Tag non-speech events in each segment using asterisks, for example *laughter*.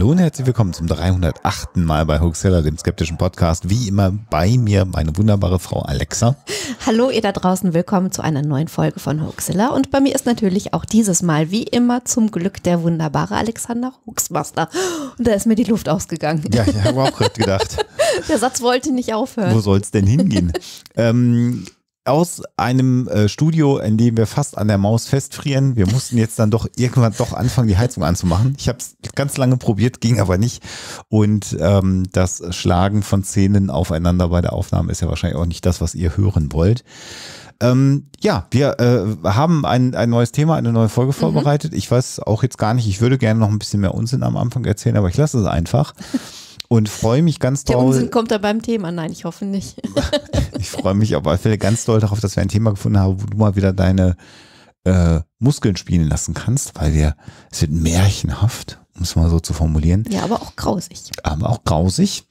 Hallo und herzlich willkommen zum 308. Mal bei Hoaxilla, dem skeptischen Podcast. Wie immer bei mir meine wunderbare Frau Alexa. Hallo ihr da draußen, willkommen zu einer neuen Folge von Hoaxilla. Und bei mir ist natürlich auch dieses Mal wie immer zum Glück der wunderbare Alexander Hoaxmaster. Und da ist mir die Luft ausgegangen. Ja, ich habe auch gerade gedacht. *laughs* der Satz wollte nicht aufhören. Wo soll es denn hingehen? *laughs* ähm, aus einem äh, Studio, in dem wir fast an der Maus festfrieren. Wir mussten jetzt dann doch irgendwann doch anfangen, die Heizung anzumachen. Ich habe es ganz lange probiert, ging aber nicht. Und ähm, das Schlagen von Szenen aufeinander bei der Aufnahme ist ja wahrscheinlich auch nicht das, was ihr hören wollt. Ähm, ja, wir äh, haben ein, ein neues Thema, eine neue Folge mhm. vorbereitet. Mhm. Ich weiß auch jetzt gar nicht, ich würde gerne noch ein bisschen mehr Unsinn am Anfang erzählen, aber ich lasse es einfach. *laughs* und freue mich ganz doll. Der Unsinn kommt da beim Thema. Nein, ich hoffe nicht. *laughs* *laughs* ich freue mich auf alle Fälle ganz doll darauf, dass wir ein Thema gefunden haben, wo du mal wieder deine äh, Muskeln spielen lassen kannst, weil wir, es wird märchenhaft, um es mal so zu formulieren. Ja, aber auch grausig. Aber auch grausig.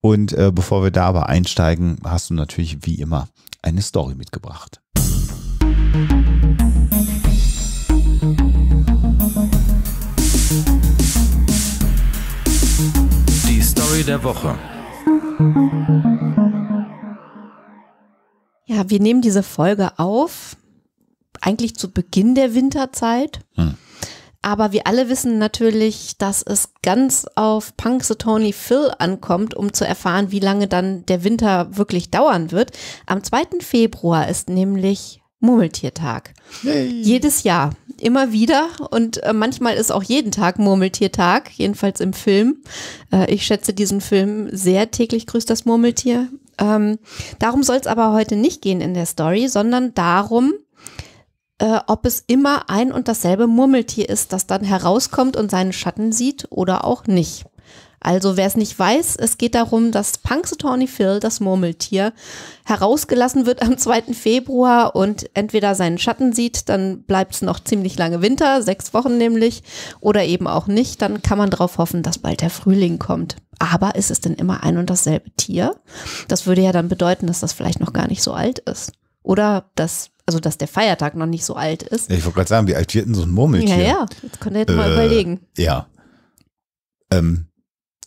Und äh, bevor wir da aber einsteigen, hast du natürlich wie immer eine Story mitgebracht. der Woche. Ja, wir nehmen diese Folge auf, eigentlich zu Beginn der Winterzeit. Hm. Aber wir alle wissen natürlich, dass es ganz auf Punks Tony Phil ankommt, um zu erfahren, wie lange dann der Winter wirklich dauern wird. Am 2. Februar ist nämlich Murmeltiertag. Yay. Jedes Jahr immer wieder und äh, manchmal ist auch jeden Tag Murmeltiertag, jedenfalls im Film. Äh, ich schätze diesen Film sehr. Täglich grüßt das Murmeltier. Ähm, darum soll es aber heute nicht gehen in der Story, sondern darum, äh, ob es immer ein und dasselbe Murmeltier ist, das dann herauskommt und seinen Schatten sieht oder auch nicht. Also wer es nicht weiß, es geht darum, dass Punxsutawney Phil, das Murmeltier, herausgelassen wird am 2. Februar und entweder seinen Schatten sieht, dann bleibt es noch ziemlich lange Winter, sechs Wochen nämlich, oder eben auch nicht, dann kann man darauf hoffen, dass bald der Frühling kommt. Aber ist es denn immer ein und dasselbe Tier? Das würde ja dann bedeuten, dass das vielleicht noch gar nicht so alt ist. Oder dass also dass der Feiertag noch nicht so alt ist. Ich wollte gerade sagen, wie alt wird denn so ein Murmeltier? Ja, ja, jetzt könnt ihr jetzt äh, mal überlegen. Ja. Ähm,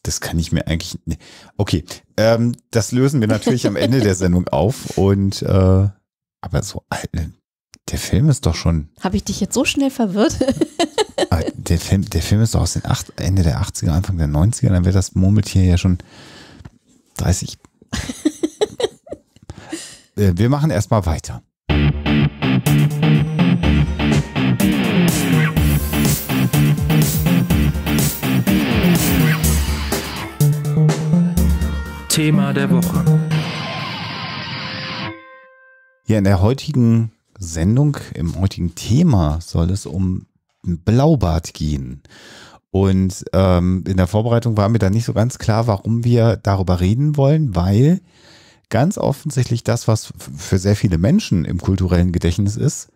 das kann ich mir eigentlich. Ne. Okay, ähm, das lösen wir natürlich am Ende der Sendung auf. Und äh, aber so ne, der Film ist doch schon. Habe ich dich jetzt so schnell verwirrt? *laughs* Ah, der, Film, der Film ist doch aus den acht, Ende der 80er, Anfang der 90er, dann wäre das Murmeltier ja schon 30. *laughs* Äh, wir machen erstmal weiter. Thema der Woche. Ja, in der heutigen Sendung, im heutigen Thema soll es um Blaubart gehen. Und ähm, in der Vorbereitung war mir dann nicht so ganz klar, warum wir darüber reden wollen, weil ganz offensichtlich das, was für sehr viele Menschen im kulturellen Gedächtnis ist,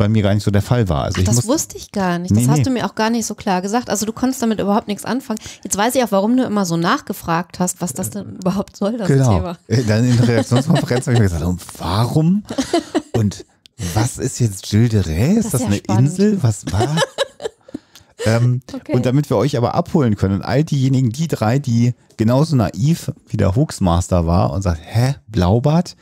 bei mir gar nicht so der Fall war. Also Ach, das wusste ich gar nicht. Das nee, hast nee. du mir auch gar nicht so klar gesagt. Also du konntest damit überhaupt nichts anfangen. Jetzt weiß ich auch, warum du immer so nachgefragt hast, was das denn überhaupt soll, das genau. Thema. Äh, dann in der Reaktionskonferenz habe ich mir gesagt, warum? Und was ist jetzt Gilles de Rey? Ist das, ist das ja eine spannend. Insel? Was war? *laughs* ähm, okay. Und damit wir euch aber abholen können, und all diejenigen, die drei, die genauso naiv wie der Hoaxmaster war und sagt, hä, Blaubart?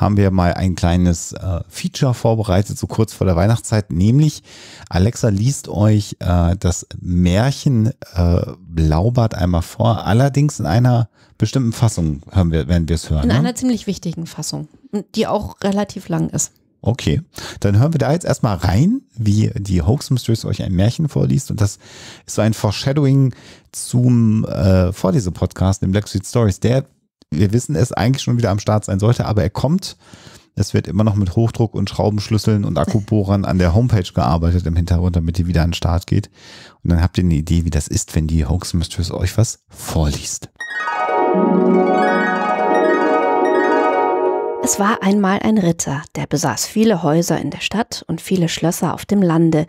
haben wir mal ein kleines äh, Feature vorbereitet, so kurz vor der Weihnachtszeit, nämlich Alexa liest euch äh, das Märchen äh, Blaubart einmal vor, allerdings in einer bestimmten Fassung hören wir, werden wir es hören. In ne? einer ziemlich wichtigen Fassung, die auch relativ lang ist. Okay, dann hören wir da jetzt erstmal rein, wie die Hoax Mistress euch ein Märchen vorliest. Und das ist so ein Foreshadowing zum äh, Vorlesepodcast, dem Black Street Stories, der wir wissen, es eigentlich schon wieder am Start sein sollte, aber er kommt. Es wird immer noch mit Hochdruck und Schraubenschlüsseln und Akkubohrern an der Homepage gearbeitet im Hintergrund, damit die wieder an den Start geht. Und dann habt ihr eine Idee, wie das ist, wenn die Hoax Mistress euch was vorliest. Es war einmal ein Ritter, der besaß viele Häuser in der Stadt und viele Schlösser auf dem Lande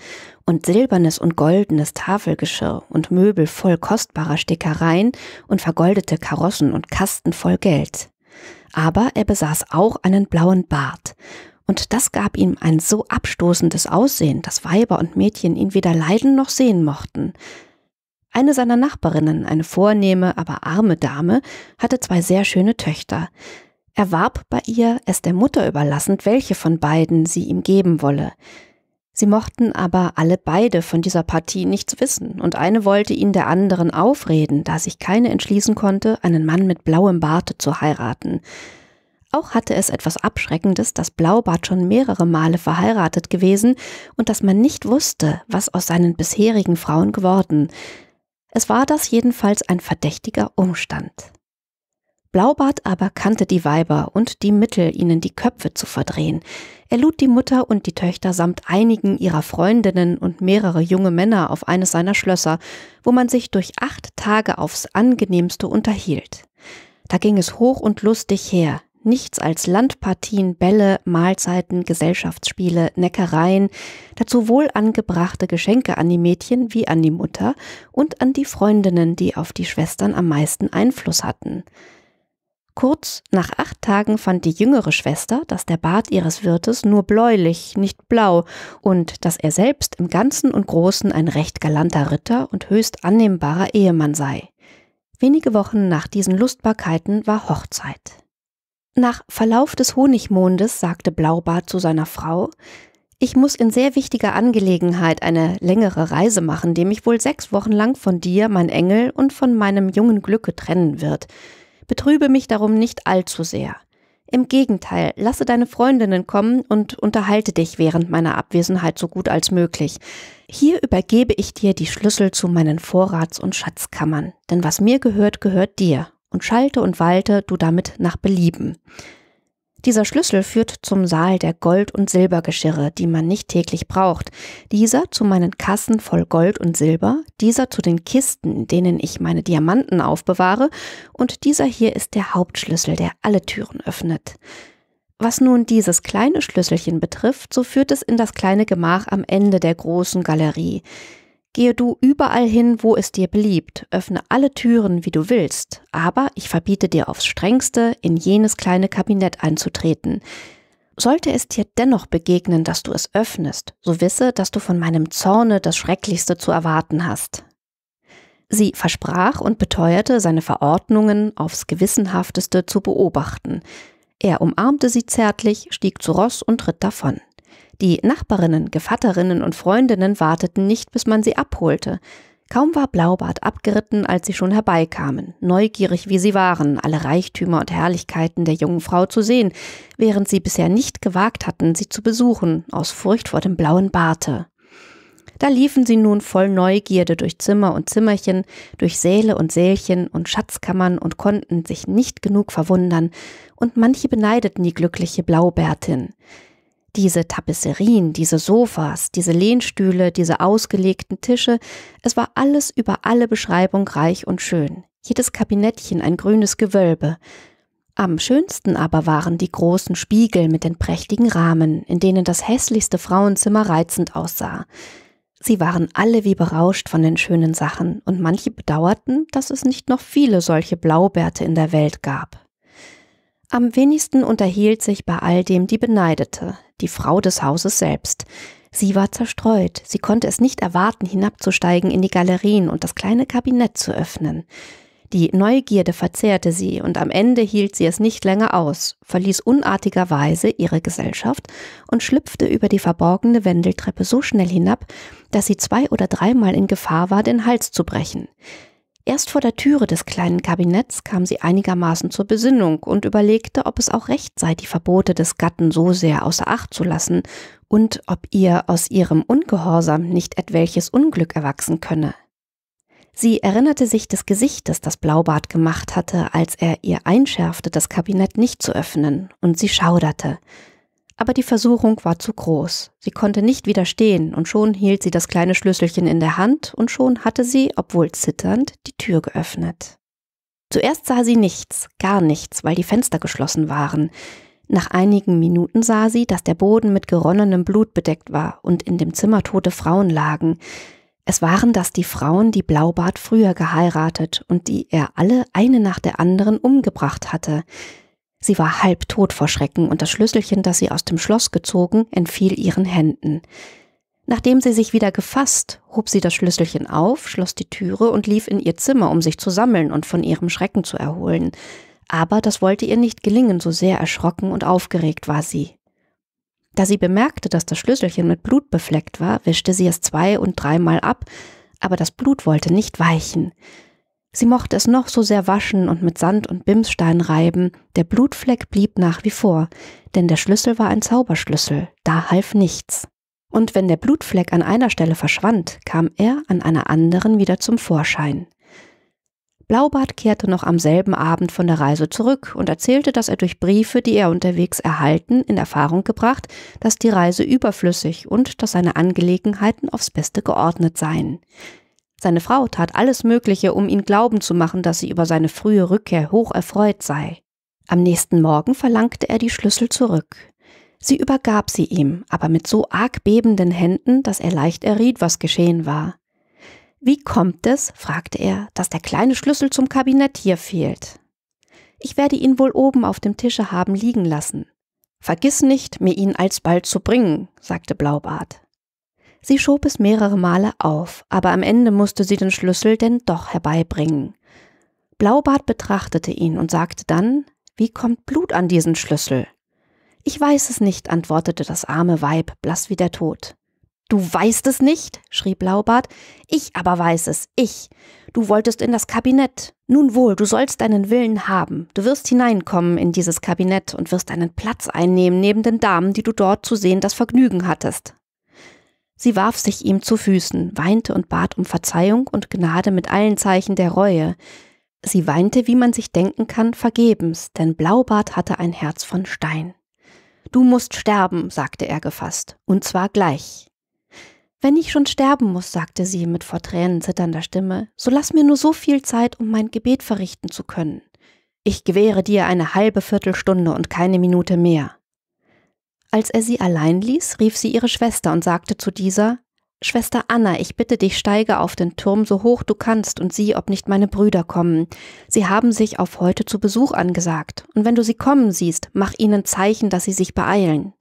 und silbernes und goldenes Tafelgeschirr und Möbel voll kostbarer Stickereien und vergoldete Karossen und Kasten voll Geld. Aber er besaß auch einen blauen Bart, und das gab ihm ein so abstoßendes Aussehen, dass Weiber und Mädchen ihn weder leiden noch sehen mochten. Eine seiner Nachbarinnen, eine vornehme, aber arme Dame, hatte zwei sehr schöne Töchter warb bei ihr, es der Mutter überlassend, welche von beiden sie ihm geben wolle. Sie mochten aber alle beide von dieser Partie nichts wissen, und eine wollte ihn der anderen aufreden, da sich keine entschließen konnte, einen Mann mit blauem Barte zu heiraten. Auch hatte es etwas Abschreckendes, dass Blaubart schon mehrere Male verheiratet gewesen und dass man nicht wusste, was aus seinen bisherigen Frauen geworden. Es war das jedenfalls ein verdächtiger Umstand. Blaubart aber kannte die Weiber und die Mittel, ihnen die Köpfe zu verdrehen. Er lud die Mutter und die Töchter samt einigen ihrer Freundinnen und mehrere junge Männer auf eines seiner Schlösser, wo man sich durch acht Tage aufs angenehmste unterhielt. Da ging es hoch und lustig her, nichts als Landpartien, Bälle, Mahlzeiten, Gesellschaftsspiele, Neckereien, dazu wohl angebrachte Geschenke an die Mädchen wie an die Mutter und an die Freundinnen, die auf die Schwestern am meisten Einfluss hatten. Kurz nach acht Tagen fand die jüngere Schwester, dass der Bart ihres Wirtes nur bläulich, nicht blau, und dass er selbst im Ganzen und Großen ein recht galanter Ritter und höchst annehmbarer Ehemann sei. Wenige Wochen nach diesen Lustbarkeiten war Hochzeit. Nach Verlauf des Honigmondes sagte Blaubart zu seiner Frau, ich muss in sehr wichtiger Angelegenheit eine längere Reise machen, die mich wohl sechs Wochen lang von dir, mein Engel, und von meinem jungen Glücke trennen wird. Betrübe mich darum nicht allzu sehr. Im Gegenteil, lasse deine Freundinnen kommen und unterhalte dich während meiner Abwesenheit so gut als möglich. Hier übergebe ich dir die Schlüssel zu meinen Vorrats- und Schatzkammern, denn was mir gehört, gehört dir, und schalte und walte du damit nach Belieben. Dieser Schlüssel führt zum Saal der Gold- und Silbergeschirre, die man nicht täglich braucht. Dieser zu meinen Kassen voll Gold und Silber, dieser zu den Kisten, in denen ich meine Diamanten aufbewahre, und dieser hier ist der Hauptschlüssel, der alle Türen öffnet. Was nun dieses kleine Schlüsselchen betrifft, so führt es in das kleine Gemach am Ende der großen Galerie. Gehe du überall hin, wo es dir beliebt, öffne alle Türen, wie du willst, aber ich verbiete dir aufs strengste, in jenes kleine Kabinett einzutreten. Sollte es dir dennoch begegnen, dass du es öffnest, so wisse, dass du von meinem Zorne das Schrecklichste zu erwarten hast. Sie versprach und beteuerte, seine Verordnungen aufs gewissenhafteste zu beobachten. Er umarmte sie zärtlich, stieg zu Ross und ritt davon. Die Nachbarinnen, Gevatterinnen und Freundinnen warteten nicht, bis man sie abholte. Kaum war Blaubart abgeritten, als sie schon herbeikamen, neugierig wie sie waren, alle Reichtümer und Herrlichkeiten der jungen Frau zu sehen, während sie bisher nicht gewagt hatten, sie zu besuchen, aus Furcht vor dem blauen Barte. Da liefen sie nun voll Neugierde durch Zimmer und Zimmerchen, durch Säle und Sälchen und Schatzkammern und konnten sich nicht genug verwundern, und manche beneideten die glückliche Blaubärtin. Diese Tapisserien, diese Sofas, diese Lehnstühle, diese ausgelegten Tische, es war alles über alle Beschreibung reich und schön, jedes Kabinettchen ein grünes Gewölbe. Am schönsten aber waren die großen Spiegel mit den prächtigen Rahmen, in denen das hässlichste Frauenzimmer reizend aussah. Sie waren alle wie berauscht von den schönen Sachen, und manche bedauerten, dass es nicht noch viele solche Blaubärte in der Welt gab. Am wenigsten unterhielt sich bei all dem die Beneidete, die Frau des Hauses selbst. Sie war zerstreut, sie konnte es nicht erwarten, hinabzusteigen in die Galerien und das kleine Kabinett zu öffnen. Die Neugierde verzehrte sie, und am Ende hielt sie es nicht länger aus, verließ unartigerweise ihre Gesellschaft und schlüpfte über die verborgene Wendeltreppe so schnell hinab, dass sie zwei oder dreimal in Gefahr war, den Hals zu brechen. Erst vor der Türe des kleinen Kabinetts kam sie einigermaßen zur Besinnung und überlegte, ob es auch recht sei, die Verbote des Gatten so sehr außer Acht zu lassen und ob ihr aus ihrem Ungehorsam nicht etwelches Unglück erwachsen könne. Sie erinnerte sich des Gesichtes, das Blaubart gemacht hatte, als er ihr einschärfte, das Kabinett nicht zu öffnen, und sie schauderte, aber die Versuchung war zu groß. Sie konnte nicht widerstehen und schon hielt sie das kleine Schlüsselchen in der Hand und schon hatte sie, obwohl zitternd, die Tür geöffnet. Zuerst sah sie nichts, gar nichts, weil die Fenster geschlossen waren. Nach einigen Minuten sah sie, dass der Boden mit geronnenem Blut bedeckt war und in dem Zimmer tote Frauen lagen. Es waren das die Frauen, die Blaubart früher geheiratet und die er alle eine nach der anderen umgebracht hatte. Sie war halbtot vor Schrecken und das Schlüsselchen, das sie aus dem Schloss gezogen, entfiel ihren Händen. Nachdem sie sich wieder gefasst, hob sie das Schlüsselchen auf, schloss die Türe und lief in ihr Zimmer, um sich zu sammeln und von ihrem Schrecken zu erholen. Aber das wollte ihr nicht gelingen, so sehr erschrocken und aufgeregt war sie. Da sie bemerkte, dass das Schlüsselchen mit Blut befleckt war, wischte sie es zwei und dreimal ab, aber das Blut wollte nicht weichen. Sie mochte es noch so sehr waschen und mit Sand und Bimsstein reiben, der Blutfleck blieb nach wie vor, denn der Schlüssel war ein Zauberschlüssel, da half nichts. Und wenn der Blutfleck an einer Stelle verschwand, kam er an einer anderen wieder zum Vorschein. Blaubart kehrte noch am selben Abend von der Reise zurück und erzählte, dass er durch Briefe, die er unterwegs erhalten, in Erfahrung gebracht, dass die Reise überflüssig und dass seine Angelegenheiten aufs Beste geordnet seien. Seine Frau tat alles Mögliche, um ihn glauben zu machen, dass sie über seine frühe Rückkehr hoch erfreut sei. Am nächsten Morgen verlangte er die Schlüssel zurück. Sie übergab sie ihm, aber mit so arg bebenden Händen, dass er leicht erriet, was geschehen war. Wie kommt es, fragte er, dass der kleine Schlüssel zum Kabinett hier fehlt? Ich werde ihn wohl oben auf dem Tische haben liegen lassen. Vergiss nicht, mir ihn alsbald zu bringen, sagte Blaubart. Sie schob es mehrere Male auf, aber am Ende musste sie den Schlüssel denn doch herbeibringen. Blaubart betrachtete ihn und sagte dann, wie kommt Blut an diesen Schlüssel? Ich weiß es nicht, antwortete das arme Weib, blass wie der Tod. Du weißt es nicht? schrie Blaubart. Ich aber weiß es, ich. Du wolltest in das Kabinett. Nun wohl, du sollst deinen Willen haben. Du wirst hineinkommen in dieses Kabinett und wirst einen Platz einnehmen neben den Damen, die du dort zu sehen das Vergnügen hattest. Sie warf sich ihm zu Füßen, weinte und bat um Verzeihung und Gnade mit allen Zeichen der Reue. Sie weinte, wie man sich denken kann, vergebens, denn Blaubart hatte ein Herz von Stein. Du musst sterben, sagte er gefasst, und zwar gleich. Wenn ich schon sterben muss, sagte sie mit vor Tränen zitternder Stimme, so lass mir nur so viel Zeit, um mein Gebet verrichten zu können. Ich gewähre dir eine halbe Viertelstunde und keine Minute mehr. Als er sie allein ließ, rief sie ihre Schwester und sagte zu dieser Schwester Anna, ich bitte dich, steige auf den Turm so hoch du kannst und sieh, ob nicht meine Brüder kommen. Sie haben sich auf heute zu Besuch angesagt, und wenn du sie kommen siehst, mach ihnen Zeichen, dass sie sich beeilen.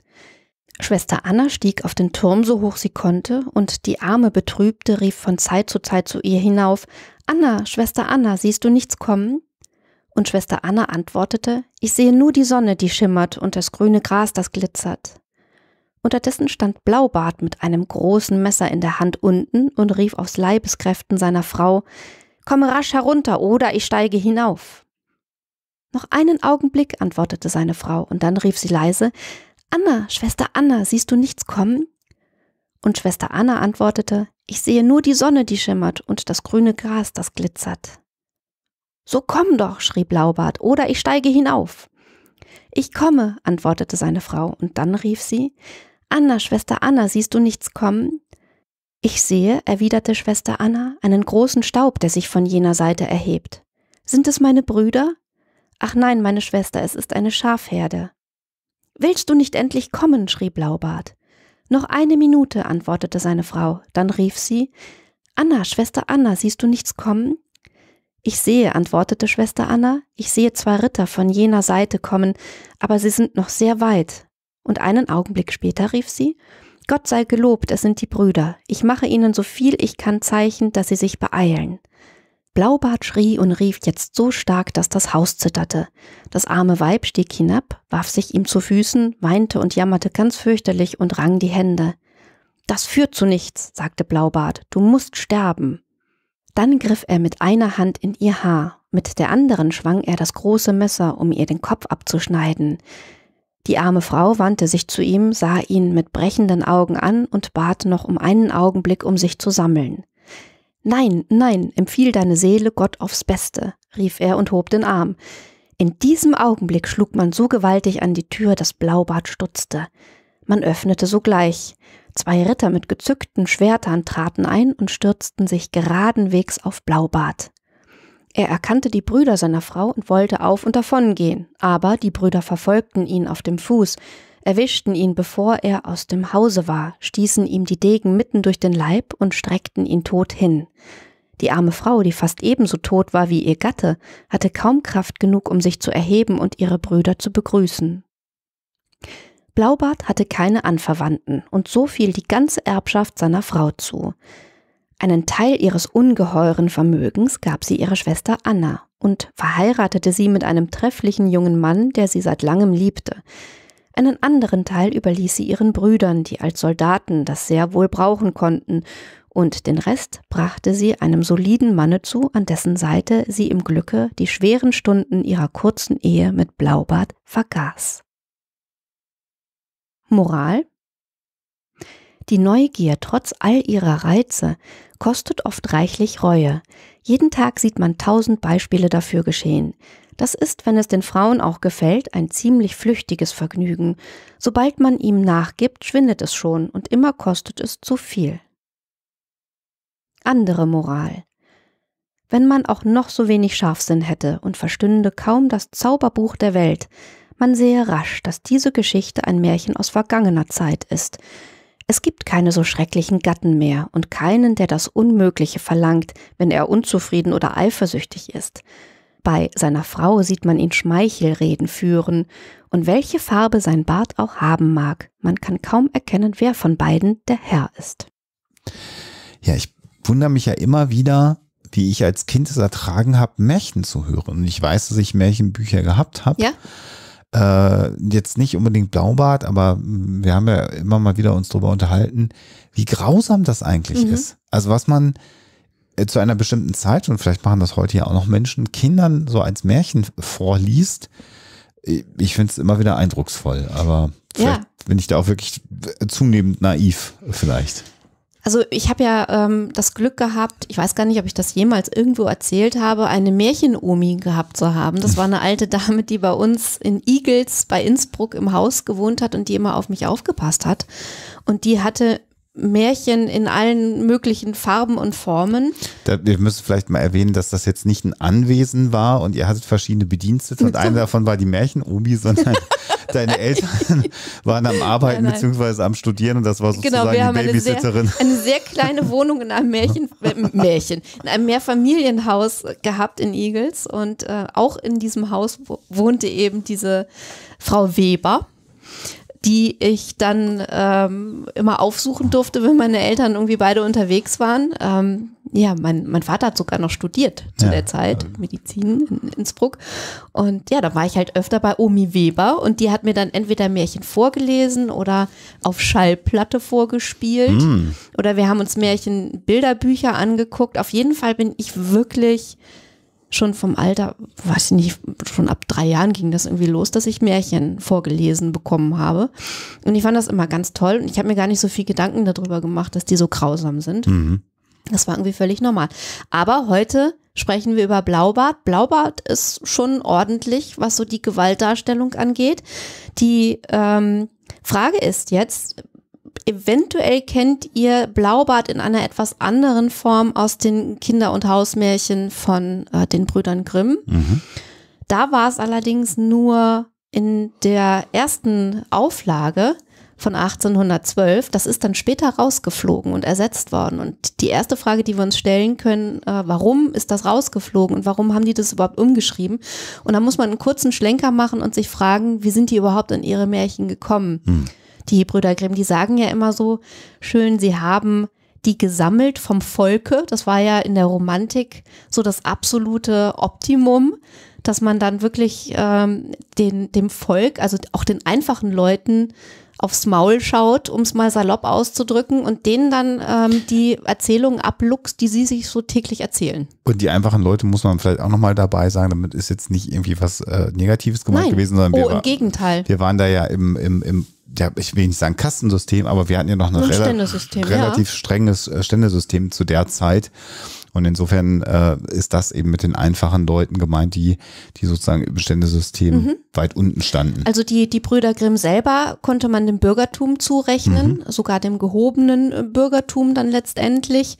Schwester Anna stieg auf den Turm so hoch sie konnte, und die arme Betrübte rief von Zeit zu Zeit zu ihr hinauf Anna, Schwester Anna, siehst du nichts kommen? und Schwester Anna antwortete, ich sehe nur die Sonne, die schimmert und das grüne Gras, das glitzert. Unterdessen stand Blaubart mit einem großen Messer in der Hand unten und rief aus Leibeskräften seiner Frau, Komme rasch herunter oder ich steige hinauf. Noch einen Augenblick, antwortete seine Frau, und dann rief sie leise, Anna, Schwester Anna, siehst du nichts kommen? Und Schwester Anna antwortete, ich sehe nur die Sonne, die schimmert und das grüne Gras, das glitzert. So komm doch, schrie Blaubart, oder ich steige hinauf. Ich komme, antwortete seine Frau, und dann rief sie Anna, Schwester Anna, siehst du nichts kommen? Ich sehe, erwiderte Schwester Anna, einen großen Staub, der sich von jener Seite erhebt. Sind es meine Brüder? Ach nein, meine Schwester, es ist eine Schafherde. Willst du nicht endlich kommen? schrie Blaubart. Noch eine Minute, antwortete seine Frau, dann rief sie Anna, Schwester Anna, siehst du nichts kommen? Ich sehe, antwortete Schwester Anna, ich sehe zwei Ritter von jener Seite kommen, aber sie sind noch sehr weit. Und einen Augenblick später rief sie Gott sei gelobt, es sind die Brüder, ich mache ihnen so viel ich kann Zeichen, dass sie sich beeilen. Blaubart schrie und rief jetzt so stark, dass das Haus zitterte. Das arme Weib stieg hinab, warf sich ihm zu Füßen, weinte und jammerte ganz fürchterlich und rang die Hände. Das führt zu nichts, sagte Blaubart, du musst sterben. Dann griff er mit einer Hand in ihr Haar, mit der anderen schwang er das große Messer, um ihr den Kopf abzuschneiden. Die arme Frau wandte sich zu ihm, sah ihn mit brechenden Augen an und bat noch um einen Augenblick, um sich zu sammeln. Nein, nein, empfiehl deine Seele Gott aufs Beste, rief er und hob den Arm. In diesem Augenblick schlug man so gewaltig an die Tür, dass Blaubart stutzte. Man öffnete sogleich. Zwei Ritter mit gezückten Schwertern traten ein und stürzten sich geradenwegs auf Blaubart. Er erkannte die Brüder seiner Frau und wollte auf und davon gehen, aber die Brüder verfolgten ihn auf dem Fuß, erwischten ihn, bevor er aus dem Hause war, stießen ihm die Degen mitten durch den Leib und streckten ihn tot hin. Die arme Frau, die fast ebenso tot war wie ihr Gatte, hatte kaum Kraft genug, um sich zu erheben und ihre Brüder zu begrüßen. Blaubart hatte keine Anverwandten und so fiel die ganze Erbschaft seiner Frau zu. Einen Teil ihres ungeheuren Vermögens gab sie ihrer Schwester Anna und verheiratete sie mit einem trefflichen jungen Mann, der sie seit langem liebte. Einen anderen Teil überließ sie ihren Brüdern, die als Soldaten das sehr wohl brauchen konnten, und den Rest brachte sie einem soliden Manne zu, an dessen Seite sie im Glücke die schweren Stunden ihrer kurzen Ehe mit Blaubart vergaß. Moral? Die Neugier trotz all ihrer Reize kostet oft reichlich Reue. Jeden Tag sieht man tausend Beispiele dafür geschehen. Das ist, wenn es den Frauen auch gefällt, ein ziemlich flüchtiges Vergnügen. Sobald man ihm nachgibt, schwindet es schon und immer kostet es zu viel. Andere Moral. Wenn man auch noch so wenig Scharfsinn hätte und verstünde kaum das Zauberbuch der Welt, man sehe rasch, dass diese Geschichte ein Märchen aus vergangener Zeit ist. Es gibt keine so schrecklichen Gatten mehr und keinen, der das Unmögliche verlangt, wenn er unzufrieden oder eifersüchtig ist. Bei seiner Frau sieht man ihn Schmeichelreden führen, und welche Farbe sein Bart auch haben mag, man kann kaum erkennen, wer von beiden der Herr ist. Ja, ich wundere mich ja immer wieder, wie ich als Kind es ertragen habe, Märchen zu hören. Und ich weiß, dass ich Märchenbücher gehabt habe. Ja äh, jetzt nicht unbedingt Blaubart, aber wir haben ja immer mal wieder uns darüber unterhalten, wie grausam das eigentlich mhm. ist. Also was man äh, zu einer bestimmten Zeit, und vielleicht machen das heute ja auch noch Menschen, Kindern so als Märchen vorliest. Äh, ich finde es immer wieder eindrucksvoll, aber vielleicht ja. bin ich da auch wirklich äh, zunehmend naiv, vielleicht. Also ich habe ja ähm, das Glück gehabt, ich weiß gar nicht, ob ich das jemals irgendwo erzählt habe, eine Märchenomi gehabt zu haben. Das war eine alte Dame, die bei uns in Igels bei Innsbruck im Haus gewohnt hat und die immer auf mich aufgepasst hat. Und die hatte Märchen in allen möglichen Farben und Formen. Da, wir müssen vielleicht mal erwähnen, dass das jetzt nicht ein Anwesen war und ihr hattet verschiedene Bedienstete und eine davon war die Märchenomi, sondern *laughs* deine Eltern *laughs* waren am Arbeiten nein, nein. beziehungsweise am Studieren und das war genau, sozusagen genau, wir die haben Babysitterin. Eine sehr, eine sehr kleine Wohnung in einem Märchen, *laughs* äh, Märchen, in einem Mehrfamilienhaus gehabt in Igels und äh, auch in diesem Haus wohnte eben diese Frau Weber die ich dann ähm, immer aufsuchen durfte, wenn meine Eltern irgendwie beide unterwegs waren. Ähm, ja, mein, mein Vater hat sogar noch studiert zu ja. der Zeit, Medizin in Innsbruck. Und ja, da war ich halt öfter bei Omi Weber und die hat mir dann entweder Märchen vorgelesen oder auf Schallplatte vorgespielt. Mm. Oder wir haben uns Märchen Bilderbücher angeguckt. Auf jeden Fall bin ich wirklich schon vom Alter, weiß ich nicht, schon ab drei Jahren ging das irgendwie los, dass ich Märchen vorgelesen bekommen habe. Und ich fand das immer ganz toll und ich habe mir gar nicht so viel Gedanken darüber gemacht, dass die so grausam sind. Mhm. Das war irgendwie völlig normal. Aber heute sprechen wir über Blaubart. Blaubart ist schon ordentlich, was so die Gewaltdarstellung angeht. Die ähm, Frage ist jetzt, eventuell kennt ihr Blaubart in einer etwas anderen Form aus den Kinder- und Hausmärchen von äh, den Brüdern Grimm. Mhm. Da war es allerdings nur in der ersten Auflage von 1812. Das ist dann später rausgeflogen und ersetzt worden. Und die erste Frage, die wir uns stellen können, äh, warum ist das rausgeflogen und warum haben die das überhaupt umgeschrieben? Und da muss man einen kurzen Schlenker machen und sich fragen, wie sind die überhaupt in ihre Märchen gekommen? Hm. Die Brüder Grimm, die sagen ja immer so schön, sie haben die gesammelt vom Volke. Das war ja in der Romantik so das absolute Optimum, dass man dann wirklich ähm, den, dem Volk, also auch den einfachen Leuten, aufs Maul schaut, um es mal salopp auszudrücken, und denen dann ähm, die Erzählungen abluchst, die sie sich so täglich erzählen. Und die einfachen Leute muss man vielleicht auch nochmal dabei sagen, damit ist jetzt nicht irgendwie was äh, Negatives gemeint Nein. gewesen, sondern oh, wir, im war, Gegenteil. wir waren da ja im, im, im ja, ich will nicht sagen Kastensystem, aber wir hatten ja noch ein rela relativ ja. strenges äh, Ständesystem zu der Zeit. Und insofern äh, ist das eben mit den einfachen Leuten gemeint, die, die sozusagen im Ständesystem mhm. weit unten standen. Also die, die Brüder Grimm selber konnte man dem Bürgertum zurechnen, mhm. sogar dem gehobenen äh, Bürgertum dann letztendlich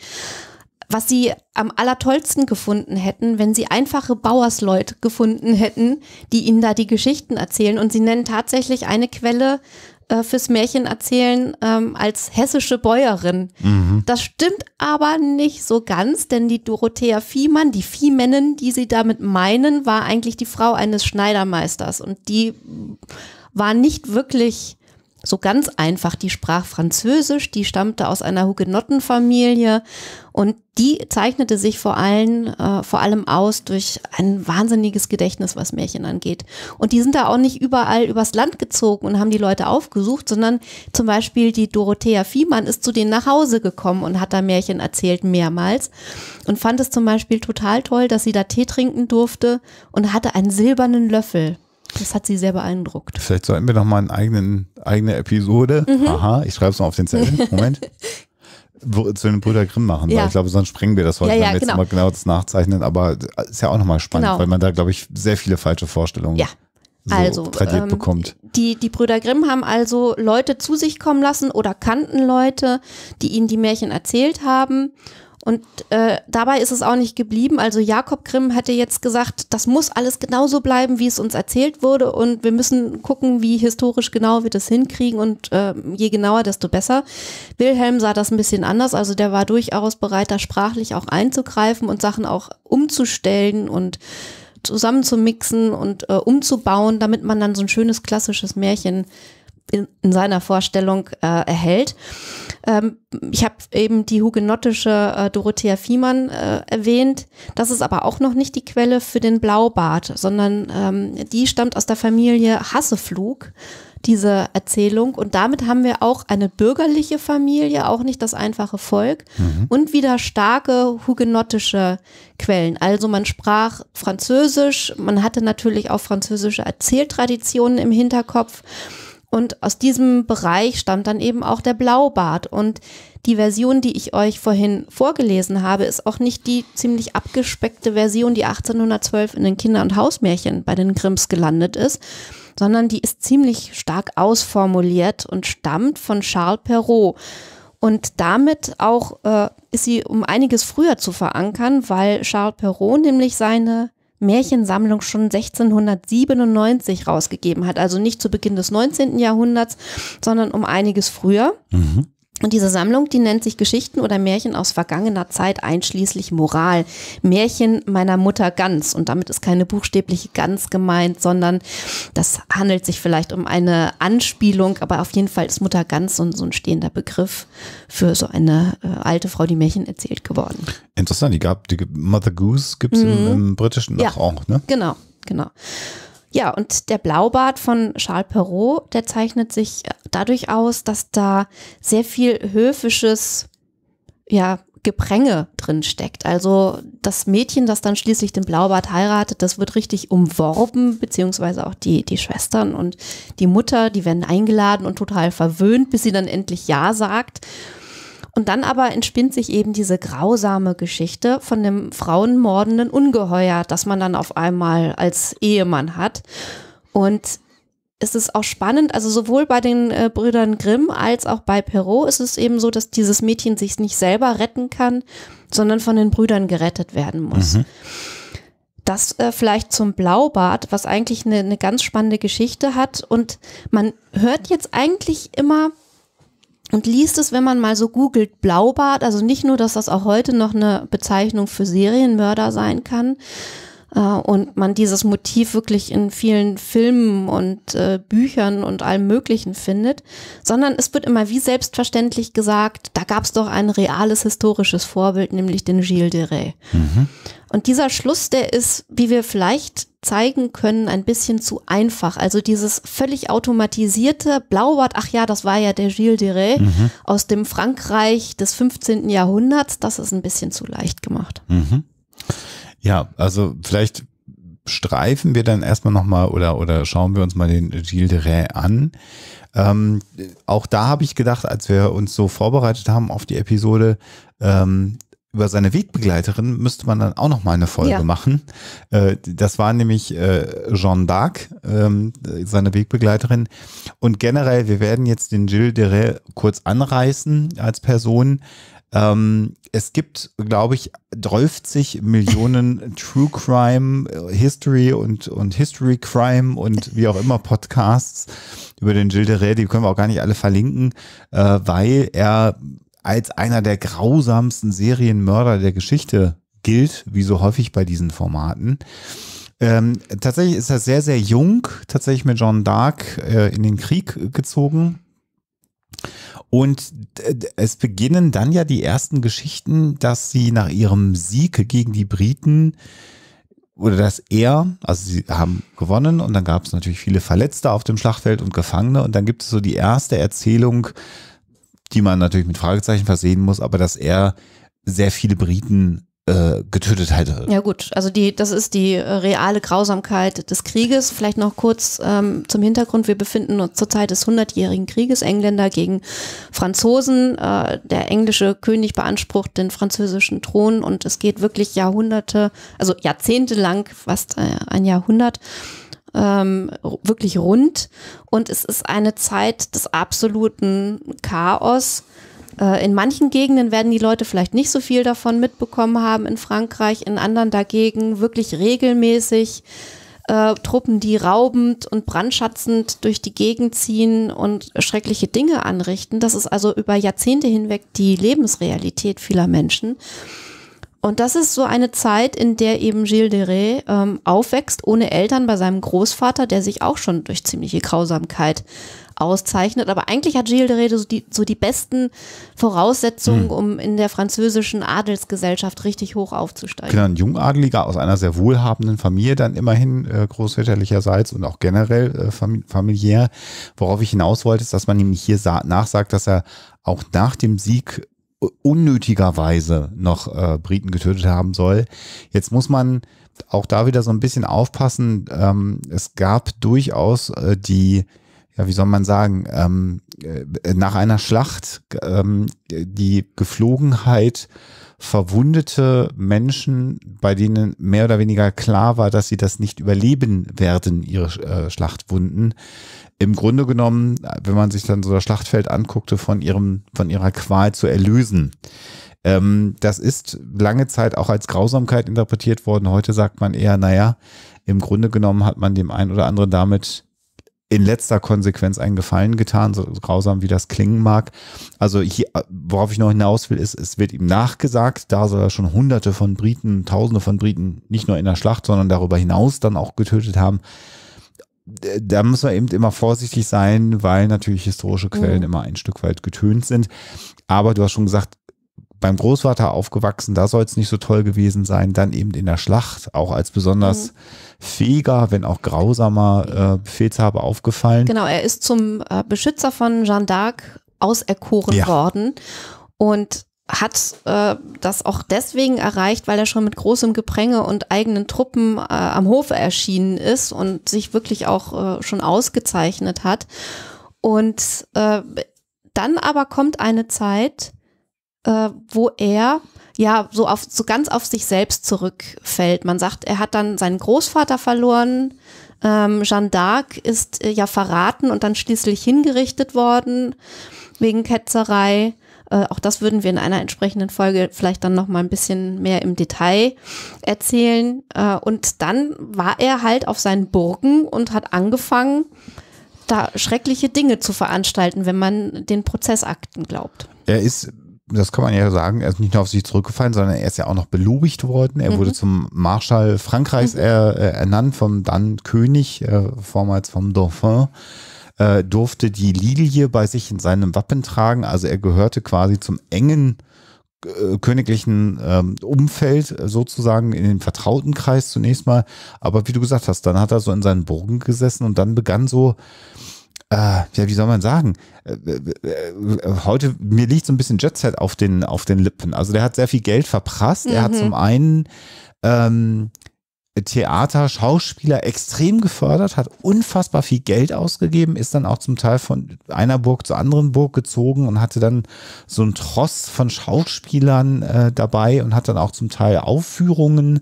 was sie am allertollsten gefunden hätten, wenn sie einfache Bauersleute gefunden hätten, die ihnen da die Geschichten erzählen. Und sie nennen tatsächlich eine Quelle, äh, fürs Märchen erzählen ähm, als hessische Bäuerin. Mhm. Das stimmt aber nicht so ganz, denn die Dorothea Viehmann, die Viehmännin, die sie damit meinen, war eigentlich die Frau eines Schneidermeisters und die war nicht wirklich so ganz einfach. Die sprach Französisch, die stammte aus einer Hugenottenfamilie und die zeichnete sich vor allem, äh, vor allem aus durch ein wahnsinniges Gedächtnis, was Märchen angeht. Und die sind da auch nicht überall übers Land gezogen und haben die Leute aufgesucht, sondern zum Beispiel die Dorothea Fiemann ist zu denen nach Hause gekommen und hat da Märchen erzählt mehrmals und fand es zum Beispiel total toll, dass sie da Tee trinken durfte und hatte einen silbernen Löffel. Das hat sie sehr beeindruckt. Vielleicht sollten wir noch mal eine eigene Episode. Mhm. Aha, ich schreibe es mal auf den Zettel. Moment. *laughs* zu den Brüder Grimm machen, ja. weil ich glaube, sonst sprengen wir das heute, ja, ja, wenn wir genau. jetzt mal genau das nachzeichnen. Aber ist ja auch nochmal spannend, genau. weil man da, glaube ich, sehr viele falsche Vorstellungen ja. So also, tradiert ähm, bekommt. Die, die Brüder Grimm haben also Leute zu sich kommen lassen oder kannten Leute, die ihnen die Märchen erzählt haben. Und äh, dabei ist es auch nicht geblieben. Also Jakob Grimm hatte jetzt gesagt, das muss alles genauso bleiben, wie es uns erzählt wurde. Und wir müssen gucken, wie historisch genau wir das hinkriegen. Und äh, je genauer, desto besser. Wilhelm sah das ein bisschen anders. Also der war durchaus bereit, da sprachlich auch einzugreifen und Sachen auch umzustellen und zusammenzumixen und äh, umzubauen, damit man dann so ein schönes klassisches Märchen äh, in, in seiner Vorstellung äh, erhält. Ähm, ich habe eben die hugenottische äh, Dorothea Fiemann äh, erwähnt. Das ist aber auch noch nicht die Quelle für den Blaubart, sondern ähm, die stammt aus der Familie Hasseflug, diese Erzählung. Und damit haben wir auch eine bürgerliche Familie, auch nicht das einfache Volk mhm. und wieder starke hugenottische Quellen. Also man sprach Französisch, man hatte natürlich auch französische Erzähltraditionen im Hinterkopf. Und aus diesem Bereich stammt dann eben auch der Blaubart. Und die Version, die ich euch vorhin vorgelesen habe, ist auch nicht die ziemlich abgespeckte Version, die 1812 in den Kinder- und Hausmärchen bei den Grimms gelandet ist, sondern die ist ziemlich stark ausformuliert und stammt von Charles Perrault. Und damit auch äh, ist sie um einiges früher zu verankern, weil Charles Perrault nämlich seine Märchensammlung schon 1697 rausgegeben hat. Also nicht zu Beginn des 19. Jahrhunderts, sondern um einiges früher. Mhm. Und diese Sammlung, die nennt sich Geschichten oder Märchen aus vergangener Zeit einschließlich Moral. Märchen meiner Mutter Gans. Und damit ist keine buchstäbliche Gans gemeint, sondern das handelt sich vielleicht um eine Anspielung. Aber auf jeden Fall ist Mutter Gans so, so ein stehender Begriff für so eine äh, alte Frau, die Märchen erzählt geworden. Interessant, die gab, die Mother Goose gibt es mhm. im, im, britischen ja. auch, ne? Genau, genau. Ja, und der Blaubart von Charles Perrault, der zeichnet sich äh, dadurch aus, dass da sehr viel höfisches, ja, Gepränge drin steckt. Also das Mädchen, das dann schließlich den Blaubart heiratet, das wird richtig umworben, beziehungsweise auch die, die Schwestern und die Mutter, die werden eingeladen und total verwöhnt, bis sie dann endlich Ja sagt. Und dann aber entspinnt sich eben diese grausame Geschichte von dem frauenmordenden Ungeheuer, das man dann auf einmal als Ehemann hat. Und es ist auch spannend, also sowohl bei den äh, Brüdern Grimm als auch bei Perrault ist es eben so, dass dieses Mädchen sich nicht selber retten kann, sondern von den Brüdern gerettet werden muss. Mhm. Das äh, vielleicht zum Blaubart, was eigentlich eine, eine ganz spannende Geschichte hat. Und man hört jetzt eigentlich immer und liest es, wenn man mal so googelt, Blaubart, also nicht nur, dass das auch heute noch eine Bezeichnung für Serienmörder sein kann äh, und man dieses Motiv wirklich in vielen Filmen und äh, Büchern und allem Möglichen findet, sondern es wird immer wie selbstverständlich gesagt, da gab es doch ein reales historisches Vorbild, nämlich den Gilles de Rais. Mhm. Und dieser Schluss, der ist, wie wir vielleicht zeigen können, ein bisschen zu einfach. Also dieses völlig automatisierte Blaubart, ach ja, das war ja der Gilles Deret mhm. aus dem Frankreich des 15. Jahrhunderts, das ist ein bisschen zu leicht gemacht. Mhm. Ja, also vielleicht streifen wir dann erstmal nochmal oder, oder schauen wir uns mal den Gilles de Deret an. Ähm, auch da habe ich gedacht, als wir uns so vorbereitet haben auf die Episode, ähm, über seine Wegbegleiterin müsste man dann auch noch mal eine Folge ja. machen. Äh, das war nämlich äh, Jeanne d'Arc, ähm, seine Wegbegleiterin. Und generell, wir werden jetzt den Gilles Deray kurz anreißen als Person. Ähm, es gibt, glaube ich, 30 Millionen *laughs* True Crime, äh, History und, und History Crime und wie auch immer Podcasts über den Gilles de Ré, die können wir auch gar nicht alle verlinken, äh, weil er als einer der grausamsten Serienmörder der Geschichte gilt, wie so häufig bei diesen Formaten. Ähm, tatsächlich ist er sehr, sehr jung, tatsächlich mit John Dark äh, in den Krieg gezogen. Und äh, es beginnen dann ja die ersten Geschichten, dass sie nach ihrem Sieg gegen die Briten oder dass er, also sie haben gewonnen und dann gab es natürlich viele Verletzte auf dem Schlachtfeld und Gefangene und dann gibt es so die erste Erzählung die man natürlich mit Fragezeichen versehen muss, aber dass er sehr viele Briten äh, getötet hätte. Ja gut, also die, das ist die äh, reale Grausamkeit des Krieges. Vielleicht noch kurz ähm, zum Hintergrund. Wir befinden uns zur Zeit des hundertjährigen Krieges Engländer gegen Franzosen. Äh, der englische König beansprucht den französischen Thron und es geht wirklich Jahrhunderte, also Jahrzehnte lang, fast äh, ein Jahrhundert ähm, wirklich rund und es ist eine Zeit des absoluten Chaos. Äh, in manchen Gegenden werden die Leute vielleicht nicht so viel davon mitbekommen haben in Frankreich, in anderen dagegen wirklich regelmäßig äh, Truppen, die raubend und brandschatzend durch die Gegend ziehen und schreckliche Dinge anrichten. Das ist also über Jahrzehnte hinweg die Lebensrealität vieler Menschen. Und das ist so eine Zeit, in der eben Gilles de Rey ähm, aufwächst, ohne Eltern bei seinem Großvater, der sich auch schon durch ziemliche Grausamkeit auszeichnet. Aber eigentlich hat Gilles de Rey so die, so die besten Voraussetzungen, mhm. um in der französischen Adelsgesellschaft richtig hoch aufzusteigen. Genau, ein Jungadeliger aus einer sehr wohlhabenden Familie dann immerhin äh, großväterlicherseits und auch generell äh, familiär. Worauf ich hinaus wollte, ist, dass man ihm hier nachsagt, dass er auch nach dem Sieg unnötigerweise noch äh, Briten getötet haben soll. Jetzt muss man auch da wieder so ein bisschen aufpassen. Ähm, es gab durchaus äh, die, ja, wie soll man sagen, ähm, äh, nach einer Schlacht ähm, die Geflogenheit, verwundete Menschen, bei denen mehr oder weniger klar war, dass sie das nicht überleben werden, ihre äh, Schlachtwunden. Im Grunde genommen, wenn man sich dann so das Schlachtfeld anguckte, von ihrem, von ihrer Qual zu erlösen. Ähm, das ist lange Zeit auch als Grausamkeit interpretiert worden. Heute sagt man eher, naja, im Grunde genommen hat man dem einen oder anderen damit in letzter Konsequenz einen Gefallen getan, so grausam wie das klingen mag. Also hier, worauf ich noch hinaus will, ist, es wird ihm nachgesagt, da soll er schon hunderte von Briten, tausende von Briten nicht nur in der Schlacht, sondern darüber hinaus dann auch getötet haben. Da muss man eben immer vorsichtig sein, weil natürlich historische Quellen mhm. immer ein Stück weit getönt sind. Aber du hast schon gesagt, beim Großvater aufgewachsen, da soll es nicht so toll gewesen sein. Dann eben in der Schlacht, auch als besonders mhm. fähiger, wenn auch grausamer äh, Befehlshaber aufgefallen. Genau, er ist zum äh, Beschützer von Jeanne d'Arc auserkoren ja. worden und hat äh, das auch deswegen erreicht, weil er schon mit großem Gepränge und eigenen Truppen äh, am Hofe erschienen ist und sich wirklich auch äh, schon ausgezeichnet hat. Und äh, dann aber kommt eine Zeit, äh, wo er ja so auf so ganz auf sich selbst zurückfällt. Man sagt, er hat dann seinen Großvater verloren, ähm, Jeanne d'Arc ist äh, ja verraten und dann schließlich hingerichtet worden wegen Ketzerei. Äh, auch das würden wir in einer entsprechenden Folge vielleicht dann noch mal ein bisschen mehr im Detail erzählen. Äh, und dann war er halt auf seinen Burgen und hat angefangen, da schreckliche Dinge zu veranstalten, wenn man den Prozessakten glaubt. Er ist das kann man ja sagen, er ist nicht nur auf sich zurückgefallen, sondern er ist ja auch noch belobigt worden. Er mhm. wurde zum Marschall Frankreichs mhm. er, äh, ernannt, vom dann König, äh, vormals vom Dauphin, äh, durfte die Lilie bei sich in seinem Wappen tragen. Also er gehörte quasi zum engen äh, königlichen ähm, Umfeld äh, sozusagen in den vertrauten Kreis zunächst mal. Aber wie du gesagt hast, dann hat er so in seinen Burgen gesessen und dann begann so äh, ja, wie soll man sagen, äh, äh, heute, mir liegt so ein bisschen Jet Set auf den, auf den Lippen. Also der hat sehr viel Geld verprasst. Mhm. Er hat mhm. zum einen ähm, Theater, Schauspieler extrem gefördert, hat unfassbar viel Geld ausgegeben, ist dann auch zum Teil von einer Burg zur anderen Burg gezogen und hatte dann so einen Tross von Schauspielern äh, dabei und hat dann auch zum Teil Aufführungen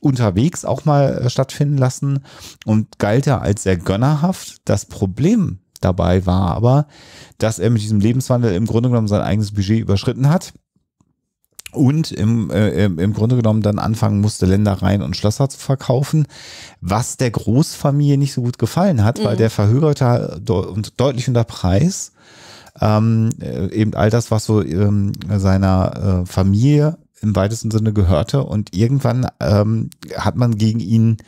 unterwegs auch mal äh, stattfinden lassen und galt ja als sehr gönnerhaft. Das Problem dabei war aber, dass er mit diesem Lebenswandel im Grunde genommen sein eigenes Budget überschritten hat und im, äh, im Grunde genommen dann anfangen musste, Ländereien und Schlösser zu verkaufen, was der Großfamilie nicht so gut gefallen hat, mhm. weil der verhögerte und deutlich unter Preis ähm, äh, eben all das, was so ähm, seiner äh, Familie im weitesten Sinne gehörte. Und irgendwann ähm, hat man gegen ihn,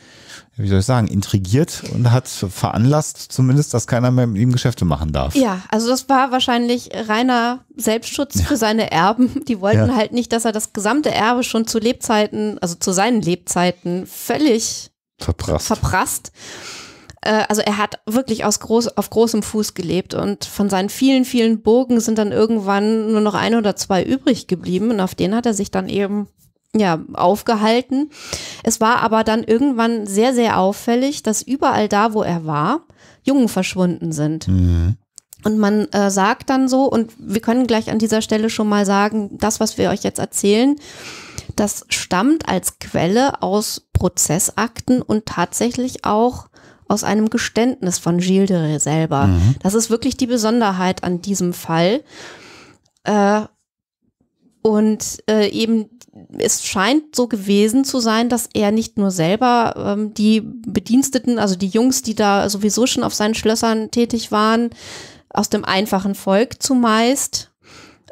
wie soll ich sagen, intrigiert und hat veranlasst, zumindest, dass keiner mehr mit ihm Geschäfte machen darf. Ja, also das war wahrscheinlich reiner Selbstschutz ja. für seine Erben. Die wollten ja. halt nicht, dass er das gesamte Erbe schon zu Lebzeiten, also zu seinen Lebzeiten, völlig verprasst. verprasst. Äh, also er hat wirklich aus groß, auf großem Fuß gelebt und von seinen vielen, vielen Burgen sind dann irgendwann nur noch ein oder zwei übrig geblieben und auf denen hat er sich dann eben ja, aufgehalten. Es war aber dann irgendwann sehr, sehr auffällig, dass überall da, wo er war, Jungen verschwunden sind. Mhm. Und man äh, sagt dann so, und wir können gleich an dieser Stelle schon mal sagen, das, was wir euch jetzt erzählen, das stammt als Quelle aus Prozessakten und tatsächlich auch aus einem Geständnis von Gilles de selber. Mhm. Das ist wirklich die Besonderheit an diesem Fall. Äh, und äh, eben es scheint so gewesen zu sein, dass er nicht nur selber ähm, die Bediensteten, also die Jungs, die da sowieso schon auf seinen Schlössern tätig waren, aus dem einfachen Volk zumeist,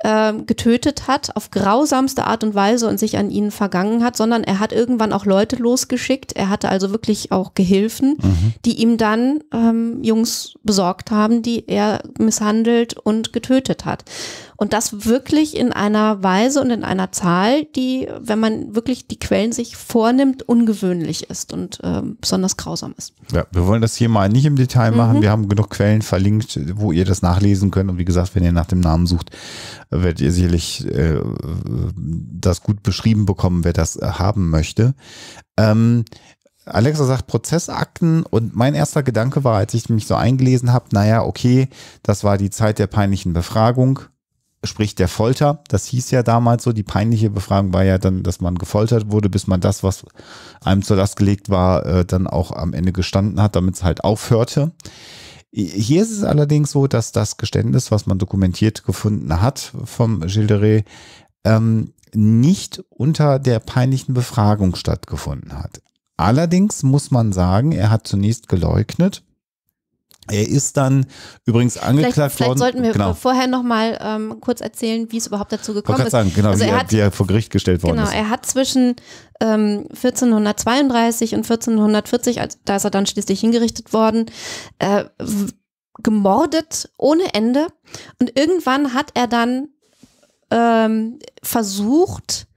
ähm, getötet hat, auf grausamste Art und Weise und sich an ihnen vergangen hat, sondern er hat irgendwann auch Leute losgeschickt. Er hatte also wirklich auch Gehilfen, mhm. die ihm dann ähm, Jungs besorgt haben, die er misshandelt und getötet hat. Und das wirklich in einer Weise und in einer Zahl, die, wenn man wirklich die Quellen sich vornimmt, ungewöhnlich ist und äh, besonders grausam ist. Ja, wir wollen das hier mal nicht im Detail machen. Mhm. Wir haben genug Quellen verlinkt, wo ihr das nachlesen könnt. Und wie gesagt, wenn ihr nach dem Namen sucht, werdet ihr sicherlich äh, das gut beschrieben bekommen, wer das äh, haben möchte. Ähm, Alexa sagt Prozessakten und mein erster Gedanke war, als ich mich so eingelesen habe, naja, okay, das war die Zeit der peinlichen Befragung sprich der Folter. Das hieß ja damals so, die peinliche Befragung war ja dann, dass man gefoltert wurde, bis man das, was einem zur Last gelegt war, äh, dann auch am Ende gestanden hat, damit es halt aufhörte. Hier ist es allerdings so, dass das Geständnis, was man dokumentiert gefunden hat vom Gilderet, ähm, nicht unter der peinlichen Befragung stattgefunden hat. Allerdings muss man sagen, er hat zunächst geleugnet, er ist dann übrigens angeklagt vielleicht, worden. Vielleicht sollten wir genau. vorher nochmal ähm, kurz erzählen, wie es überhaupt dazu gekommen ist. Sagen, genau, also wie, er hat, wie er vor Gericht gestellt worden genau, ist. Genau, er hat zwischen ähm, 1432 und 1440, als, da ist er dann schließlich hingerichtet worden, äh, gemordet ohne Ende. Und irgendwann hat er dann ähm, versucht,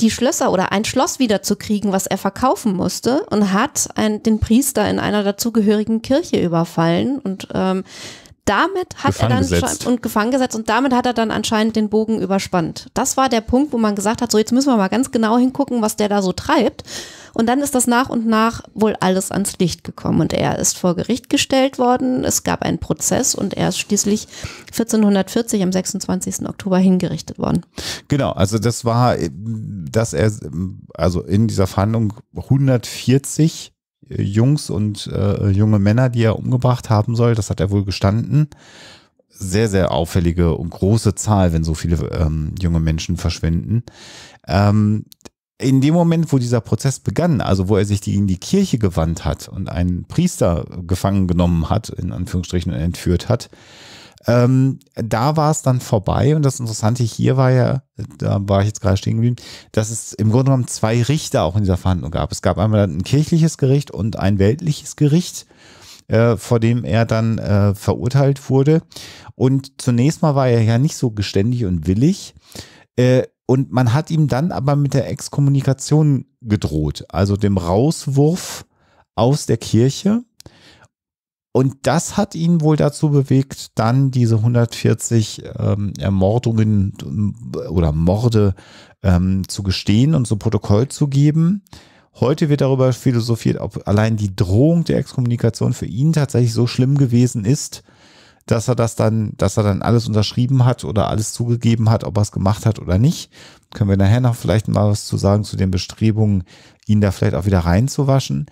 die Schlösser oder ein Schloss wiederzukriegen, was er verkaufen musste, und hat ein, den Priester in einer dazugehörigen Kirche überfallen und ähm, damit hat er dann und gefangen gesetzt und damit hat er dann anscheinend den Bogen überspannt. Das war der Punkt, wo man gesagt hat, so jetzt müssen wir mal ganz genau hingucken, was der da so treibt. Und dann ist das nach und nach wohl alles ans Licht gekommen und er ist vor Gericht gestellt worden. Es gab einen Prozess und er ist schließlich 1440 am 26. Oktober hingerichtet worden. Genau, also das war, dass er also in dieser Verhandlung 140 äh, Jungs und äh, junge Männer, die er umgebracht haben soll, das hat er wohl gestanden sehr, sehr auffällige und große Zahl, wenn so viele ähm, junge Menschen verschwinden. Ähm, in dem Moment, wo dieser Prozess begann, also wo er sich gegen die Kirche gewandt hat und einen Priester gefangen genommen hat, in Anführungsstrichen entführt hat, ähm, da war es dann vorbei und das Interessante hier war ja, da war ich jetzt gerade stehen geblieben, dass es im Grunde genommen zwei Richter auch in dieser Verhandlung gab. Es gab einmal ein kirchliches Gericht und ein weltliches Gericht, äh, vor dem er dann äh, verurteilt wurde. Und zunächst mal war er ja nicht so geständig und willig. Äh, und man hat ihm dann aber mit der Exkommunikation gedroht, also dem Rauswurf aus der Kirche. Und das hat ihn wohl dazu bewegt, dann diese 140 ähm, Ermordungen oder Morde ähm, zu gestehen und so Protokoll zu geben. Heute wird darüber philosophiert, ob allein die Drohung der Exkommunikation für ihn tatsächlich so schlimm gewesen ist, dass er das dann, dass er dann alles unterschrieben hat oder alles zugegeben hat, ob er es gemacht hat oder nicht. Können wir nachher noch vielleicht mal was zu sagen zu den Bestrebungen, ihn da vielleicht auch wieder reinzuwaschen.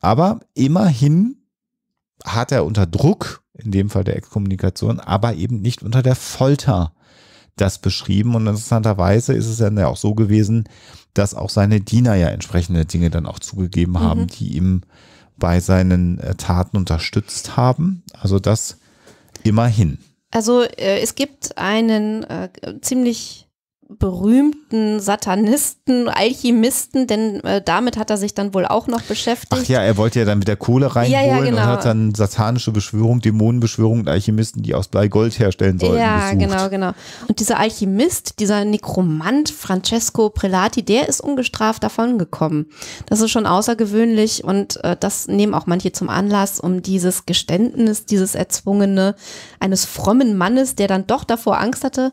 Aber immerhin hat er unter Druck, in dem Fall der Exkommunikation, aber eben nicht unter der Folter das beschrieben. Und interessanterweise ist es dann ja auch so gewesen, dass auch seine Diener ja entsprechende Dinge dann auch zugegeben haben, mhm. die ihm bei seinen äh, Taten unterstützt haben. Also das Immerhin. Also äh, es gibt einen äh, ziemlich berühmten Satanisten, Alchemisten, denn äh, damit hat er sich dann wohl auch noch beschäftigt. Ach ja, er wollte ja dann wieder Kohle reinholen ja, ja, genau. und hat dann satanische Beschwörung, Dämonenbeschwörung und Alchemisten, die aus Blei Gold herstellen sollten. Ja, besucht. genau, genau. Und dieser Alchemist, dieser Nekromant Francesco Prelati, der ist ungestraft davongekommen. Das ist schon außergewöhnlich und äh, das nehmen auch manche zum Anlass, um dieses Geständnis, dieses Erzwungene eines frommen Mannes, der dann doch davor Angst hatte,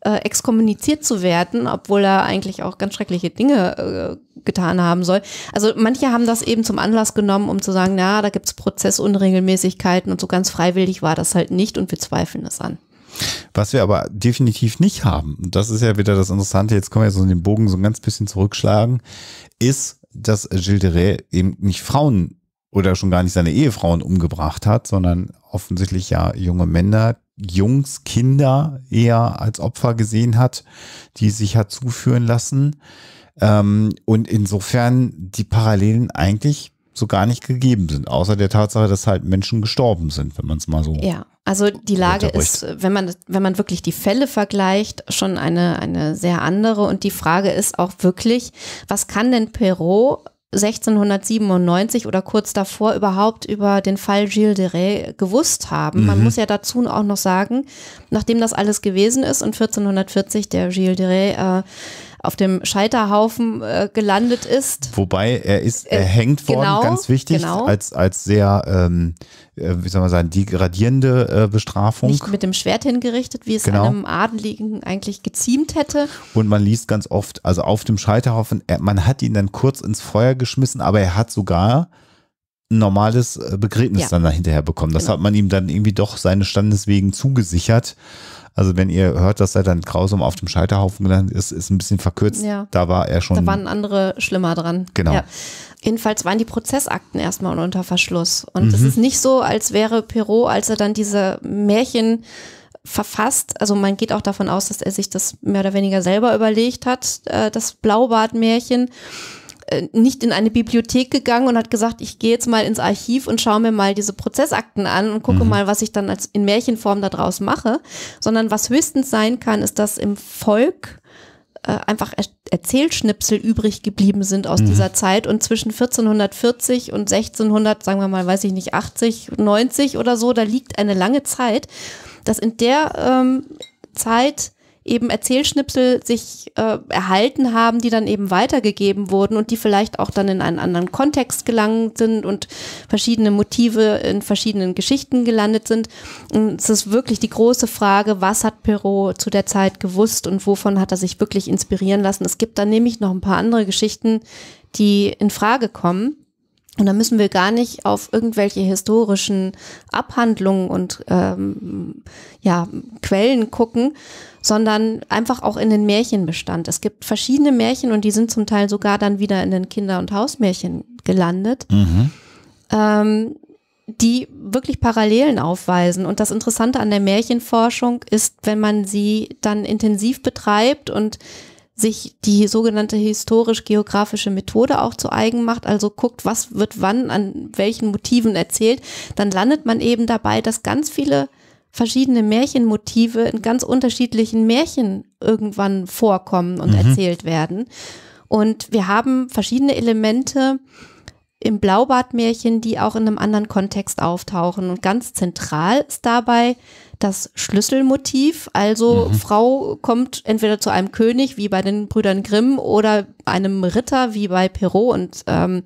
äh, exkommuniziert zu werden, obwohl er eigentlich auch ganz schreckliche Dinge äh, getan haben soll. Also manche haben das eben zum Anlass genommen, um zu sagen, na, da gibt es Prozessunregelmäßigkeiten und so ganz freiwillig war das halt nicht und wir zweifeln es an. Was wir aber definitiv nicht haben, und das ist ja wieder das Interessante, jetzt kommen wir so in den Bogen so ein ganz bisschen zurückschlagen, ist, dass Gilles Deret eben nicht Frauen oder schon gar nicht seine Ehefrauen umgebracht hat, sondern offensichtlich ja junge Männer, Jungs, Kinder eher als Opfer gesehen hat, die sich hat zuführen lassen. Ähm, und insofern die Parallelen eigentlich so gar nicht gegeben sind, außer der Tatsache, dass halt Menschen gestorben sind, wenn man es mal so. Ja, also die Lage ist, wenn man, wenn man wirklich die Fälle vergleicht, schon eine, eine sehr andere. Und die Frage ist auch wirklich, was kann denn Perot 1697 oder kurz davor überhaupt über den Fall Gilles de Rais gewusst haben. Mhm. Man muss ja dazu auch noch sagen, nachdem das alles gewesen ist und 1440 der Gilles de Rais äh, auf dem Scheiterhaufen äh, gelandet ist. Wobei er ist, erhängt äh, hängt worden, genau, ganz wichtig, genau. als, als sehr, ähm, äh, wie soll man sagen, degradierende äh, Bestrafung. Nicht mit dem Schwert hingerichtet, wie es genau. einem Adeligen eigentlich geziemt hätte. Und man liest ganz oft, also auf dem Scheiterhaufen, er, man hat ihn dann kurz ins Feuer geschmissen, aber er hat sogar ein normales äh, Begräbnis ja. dann dahinterher bekommen. Das genau. hat man ihm dann irgendwie doch seines Standes wegen zugesichert. Also wenn ihr hört, dass er dann grausam auf dem Scheiterhaufen gelandet ist, ist ein bisschen verkürzt. Ja. Da war er schon. Da waren andere schlimmer dran. Genau. Ja. Jedenfalls waren die Prozessakten erstmal unter Verschluss. Und mhm. es ist nicht so, als wäre Perot, als er dann diese Märchen verfasst, also man geht auch davon aus, dass er sich das mehr oder weniger selber überlegt hat, äh, das Blaubart-Märchen äh, nicht in eine Bibliothek gegangen und hat gesagt, ich gehe jetzt mal ins Archiv und schaue mir mal diese Prozessakten an und gucke mhm. mal, was ich dann als in Märchenform daraus mache, sondern was höchstens sein kann, ist, dass im Volk äh, einfach er Erzählschnipsel übrig geblieben sind aus mhm. dieser Zeit und zwischen 1440 und 1600, sagen wir mal, weiß ich nicht, 80, 90 oder so, da liegt eine lange Zeit, dass in der ähm, Zeit eben Erzählschnipsel sich äh, erhalten haben, die dann eben weitergegeben wurden und die vielleicht auch dann in einen anderen Kontext gelangt sind und verschiedene Motive in verschiedenen Geschichten gelandet sind. Und es ist wirklich die große Frage, was hat Perrault zu der Zeit gewusst und wovon hat er sich wirklich inspirieren lassen? Es gibt dann nämlich noch ein paar andere Geschichten, die in Frage kommen. Und da müssen wir gar nicht auf irgendwelche historischen Abhandlungen und ähm, ja, Quellen gucken, sondern einfach auch in den Märchenbestand. Es gibt verschiedene Märchen und die sind zum Teil sogar dann wieder in den Kinder- und Hausmärchen gelandet, mhm. ähm, die wirklich Parallelen aufweisen. Und das Interessante an der Märchenforschung ist, wenn man sie dann intensiv betreibt und sich die sogenannte historisch-geografische Methode auch zu eigen macht, also guckt, was wird wann an welchen Motiven erzählt, dann landet man eben dabei, dass ganz viele verschiedene Märchenmotive in ganz unterschiedlichen Märchen irgendwann vorkommen und mhm. erzählt werden. Und wir haben verschiedene Elemente im Blaubartmärchen, die auch in einem anderen Kontext auftauchen. Und ganz zentral ist dabei das Schlüsselmotiv. Also mhm. Frau kommt entweder zu einem König wie bei den Brüdern Grimm oder einem Ritter wie bei Perrault und ähm,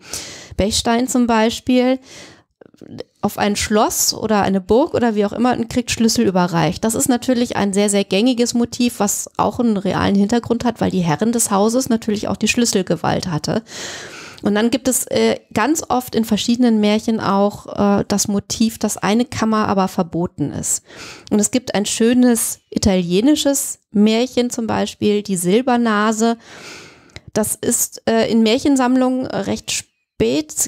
Bechstein zum Beispiel auf ein Schloss oder eine Burg oder wie auch immer und kriegt Schlüssel überreicht. Das ist natürlich ein sehr, sehr gängiges Motiv, was auch einen realen Hintergrund hat, weil die Herren des Hauses natürlich auch die Schlüsselgewalt hatte. Und dann gibt es äh, ganz oft in verschiedenen Märchen auch äh, das Motiv, dass eine Kammer aber verboten ist. Und es gibt ein schönes italienisches Märchen zum Beispiel, die Silbernase. Das ist äh, in Märchensammlungen äh, recht spät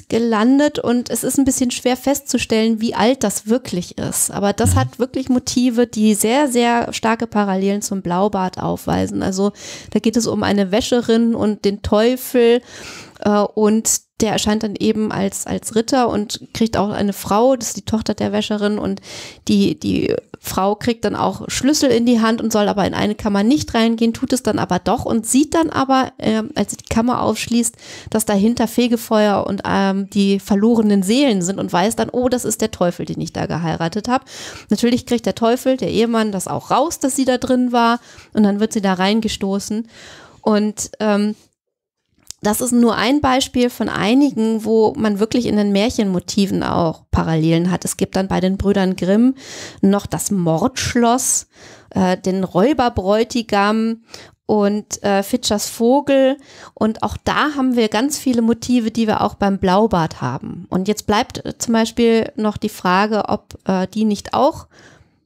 gelandet und es ist ein bisschen schwer festzustellen, wie alt das wirklich ist. Aber das mhm. hat wirklich Motive, die sehr, sehr starke Parallelen zum Blaubart aufweisen. Also da geht es um eine Wäscherin und den Teufel äh, und der erscheint dann eben als, als Ritter und kriegt auch eine Frau, das ist die Tochter der Wäscherin und die, die Frau kriegt dann auch Schlüssel in die Hand und soll aber in eine Kammer nicht reingehen, tut es dann aber doch und sieht dann aber, äh, als sie die Kammer aufschließt, dass dahinter Fegefeuer und ähm, die verlorenen Seelen sind und weiß dann, oh, das ist der Teufel, den ich da geheiratet habe. Natürlich kriegt der Teufel, der Ehemann, das auch raus, dass sie da drin war und dann wird sie da reingestoßen und ähm, das ist nur ein Beispiel von einigen, wo man wirklich in den Märchenmotiven auch Parallelen hat. Es gibt dann bei den Brüdern Grimm noch das Mordschloss, äh, den Räuberbräutigam und äh, Fitschers Vogel. Und auch da haben wir ganz viele Motive, die wir auch beim Blaubart haben. Und jetzt bleibt äh, zum Beispiel noch die Frage, ob äh, die nicht auch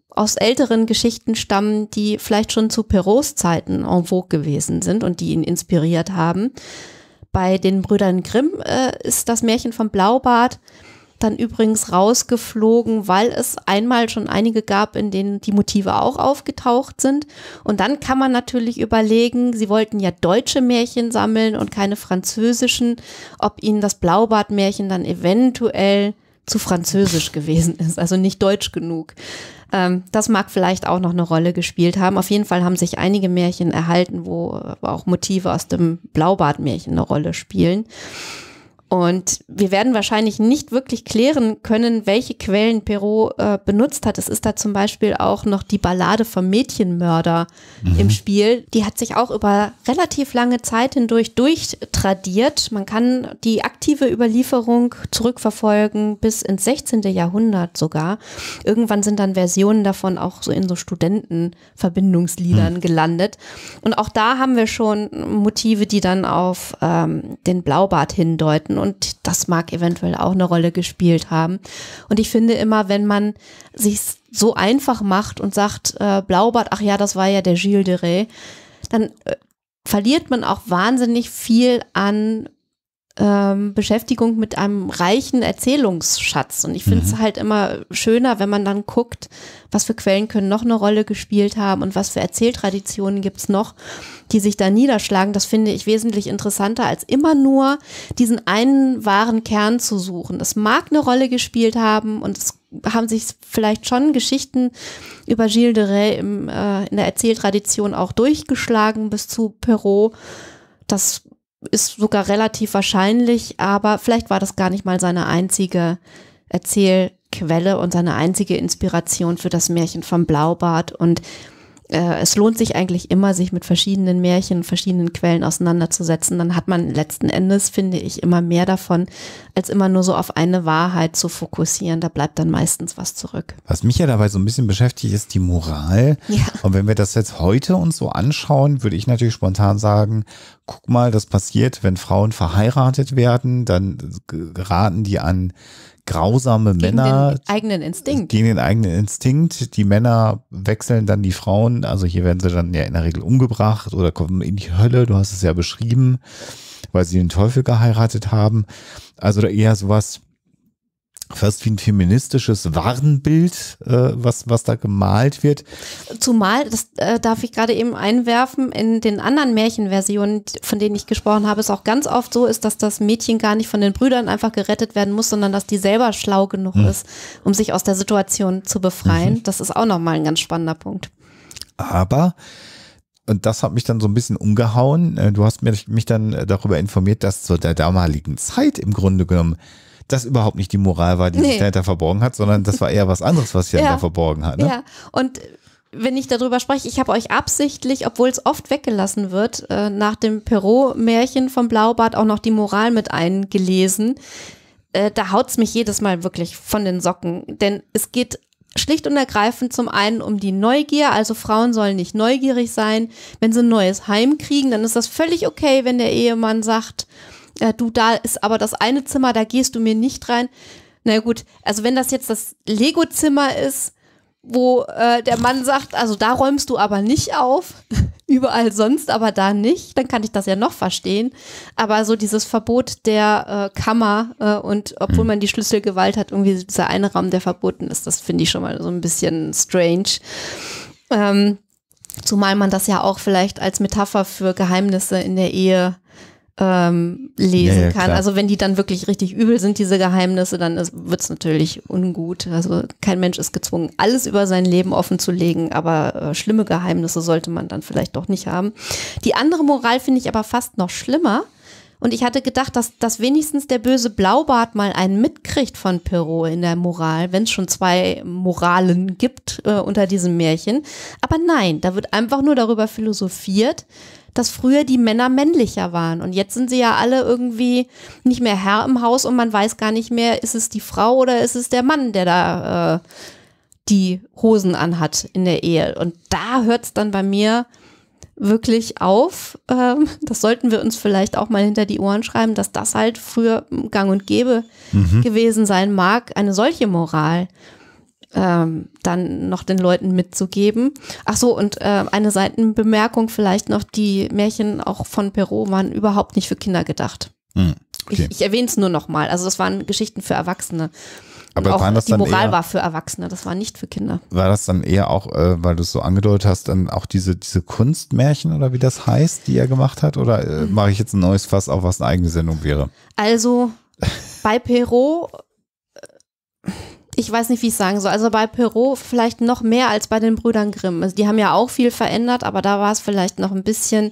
aus älteren Geschichten stammen, die vielleicht schon zu Perraults Zeiten en vogue gewesen sind und die ihn inspiriert haben. Bei den Brüdern Grimm äh, ist das Märchen vom Blaubart dann übrigens rausgeflogen, weil es einmal schon einige gab, in denen die Motive auch aufgetaucht sind. Und dann kann man natürlich überlegen, sie wollten ja deutsche Märchen sammeln und keine französischen, ob ihnen das Blaubart-Märchen dann eventuell zu französisch gewesen ist, also nicht deutsch genug. Ähm, das mag vielleicht auch noch eine Rolle gespielt haben. Auf jeden Fall haben sich einige Märchen erhalten, wo auch Motive aus dem Blaubartmärchen eine Rolle spielen. Und wir werden wahrscheinlich nicht wirklich klären können, welche Quellen Perot äh, benutzt hat. Es ist da zum Beispiel auch noch die Ballade vom Mädchenmörder mhm. im Spiel. Die hat sich auch über relativ lange Zeit hindurch durchtradiert. Man kann die aktive Überlieferung zurückverfolgen bis ins 16. Jahrhundert sogar. Irgendwann sind dann Versionen davon auch so in so Studentenverbindungsliedern mhm. gelandet. Und auch da haben wir schon Motive, die dann auf ähm, den Blaubart hindeuten und das mag eventuell auch eine Rolle gespielt haben. Und ich finde immer, wenn man sich so einfach macht und sagt, äh, Blaubart, ach ja, das war ja der Gilles de Ré, dann äh, verliert man auch wahnsinnig viel an ähm, Beschäftigung mit einem reichen Erzählungsschatz. Und ich finde es mhm. halt immer schöner, wenn man dann guckt, was für Quellen können noch eine Rolle gespielt haben und was für Erzähltraditionen gibt es noch, die sich da niederschlagen. Das finde ich wesentlich interessanter, als immer nur diesen einen wahren Kern zu suchen. Es mag eine Rolle gespielt haben und es haben sich vielleicht schon Geschichten über Gilles de Rais im, äh, in der Erzähltradition auch durchgeschlagen bis zu Perrault. Das ist sogar relativ wahrscheinlich, aber vielleicht war das gar nicht mal seine einzige Erzählquelle und seine einzige Inspiration für das Märchen vom Blaubart und äh, es lohnt sich eigentlich immer, sich mit verschiedenen Märchen, verschiedenen Quellen auseinanderzusetzen. Dann hat man letzten Endes, finde ich, immer mehr davon, als immer nur so auf eine Wahrheit zu fokussieren. Da bleibt dann meistens was zurück. Was mich ja dabei so ein bisschen beschäftigt, ist die Moral. Ja. Und wenn wir das jetzt heute uns so anschauen, würde ich natürlich spontan sagen, guck mal, das passiert, wenn Frauen verheiratet werden, dann geraten die an grausame gegen Männer. Gegen den eigenen Instinkt. Gegen den eigenen Instinkt. Die Männer wechseln dann die Frauen. Also hier werden sie dann ja in der Regel umgebracht oder kommen in die Hölle. Du hast es ja beschrieben, weil sie den Teufel geheiratet haben. Also eher sowas fast wie ein feministisches Warnbild, äh, was, was da gemalt wird. Zumal, das äh, darf ich gerade eben einwerfen, in den anderen Märchenversionen, von denen ich gesprochen habe, es auch ganz oft so ist, dass das Mädchen gar nicht von den Brüdern einfach gerettet werden muss, sondern dass die selber schlau genug mhm. ist, um sich aus der Situation zu befreien. Mhm. Das ist auch nochmal ein ganz spannender Punkt. Aber und das hat mich dann so ein bisschen umgehauen. Äh, du hast mich, mich dann äh, darüber informiert, dass zu der damaligen Zeit im Grunde genommen das überhaupt nicht die Moral war, die nee. sich dahinter verborgen hat, sondern das war eher was anderes, was sich ja. dahinter verborgen hat. Ne? Ja, und wenn ich darüber spreche, ich habe euch absichtlich, obwohl es oft weggelassen wird, äh, nach dem Perot-Märchen vom Blaubart auch noch die Moral mit eingelesen. Äh, da haut es mich jedes Mal wirklich von den Socken, denn es geht schlicht und ergreifend zum einen um die Neugier, also Frauen sollen nicht neugierig sein. Wenn sie ein neues Heim kriegen, dann ist das völlig okay, wenn der Ehemann sagt, äh, du, da ist aber das eine Zimmer, da gehst du mir nicht rein. Na gut, also wenn das jetzt das Lego-Zimmer ist, wo äh, der Mann sagt, also da räumst du aber nicht auf, *laughs* überall sonst, aber da nicht, dann kann ich das ja noch verstehen. Aber so dieses Verbot der äh, Kammer äh, und obwohl hm. man die Schlüsselgewalt hat, irgendwie dieser eine Raum, der verboten ist, das finde ich schon mal so ein bisschen strange. Ähm, zumal man das ja auch vielleicht als Metapher für Geheimnisse in der Ehe ähm, lesen ja, ja, kann. Klar. Also wenn die dann wirklich richtig übel sind, diese Geheimnisse, dann wird es natürlich ungut. Also kein Mensch ist gezwungen, alles über sein Leben offen zu legen, aber äh, schlimme Geheimnisse sollte man dann vielleicht doch nicht haben. Die andere Moral finde ich aber fast noch schlimmer. Und ich hatte gedacht, dass, dass wenigstens der böse Blaubart mal einen mitkriegt von Perrault in der Moral, wenn es schon zwei Moralen gibt äh, unter diesem Märchen. Aber nein, da wird einfach nur darüber philosophiert, dass früher die Männer männlicher waren. Und jetzt sind sie ja alle irgendwie nicht mehr Herr im Haus und man weiß gar nicht mehr, ist es die Frau oder ist es der Mann, der da äh, die Hosen anhat in der Ehe. Und da hört es dann bei mir wirklich auf. Ähm, das sollten wir uns vielleicht auch mal hinter die Ohren schreiben, dass das halt früher gang und gäbe mhm. gewesen sein mag, eine solche Moral ähm, dann noch den Leuten mitzugeben. Ach so, und äh, eine Seitenbemerkung vielleicht noch, die Märchen auch von Perrault waren überhaupt nicht für Kinder gedacht. Hm, okay. Ich, ich erwähne es nur nochmal. Also das waren Geschichten für Erwachsene. Aber auch, waren das die dann Moral eher, war für Erwachsene, das war nicht für Kinder. War das dann eher auch, äh, weil du es so angedeutet hast, dann auch diese, diese Kunstmärchen oder wie das heißt, die er gemacht hat? Oder äh, mhm. mache ich jetzt ein neues Fass auf, was eine eigene Sendung wäre? Also *laughs* bei Perrault ich weiß nicht, wie ich sagen soll. Also bei Perrault vielleicht noch mehr als bei den Brüdern Grimm. Also die haben ja auch viel verändert, aber da war es vielleicht noch ein bisschen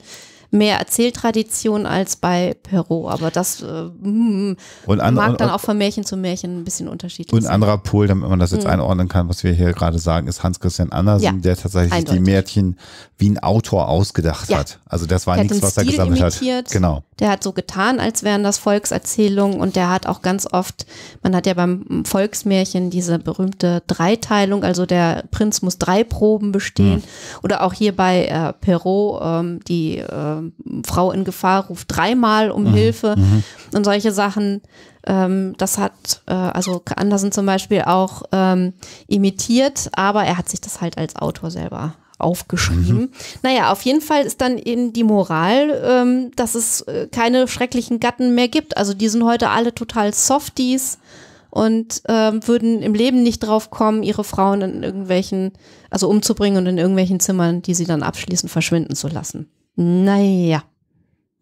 mehr Erzähltradition als bei Perrault. Aber das äh, mm, und an, mag dann auch von Märchen zu Märchen ein bisschen unterschiedlich und sein. Und anderer Pol, damit man das jetzt mhm. einordnen kann, was wir hier gerade sagen, ist Hans-Christian Andersen, ja, der tatsächlich eindeutig. die Märchen wie ein Autor ausgedacht ja. hat. Also das war nichts, was er gesammelt hat. Genau. Der hat so getan, als wären das Volkserzählungen und der hat auch ganz oft, man hat ja beim Volksmärchen diese berühmte Dreiteilung, also der Prinz muss drei Proben bestehen. Mhm. Oder auch hier bei äh, Perrault, ähm, die äh, Frau in Gefahr ruft dreimal um mhm. Hilfe mhm. und solche Sachen. Ähm, das hat äh, also Andersen zum Beispiel auch ähm, imitiert, aber er hat sich das halt als Autor selber aufgeschrieben. Mhm. Naja, auf jeden Fall ist dann eben die Moral, ähm, dass es äh, keine schrecklichen Gatten mehr gibt. Also die sind heute alle total Softies und ähm, würden im Leben nicht drauf kommen, ihre Frauen in irgendwelchen, also umzubringen und in irgendwelchen Zimmern, die sie dann abschließen, verschwinden zu lassen. Naja.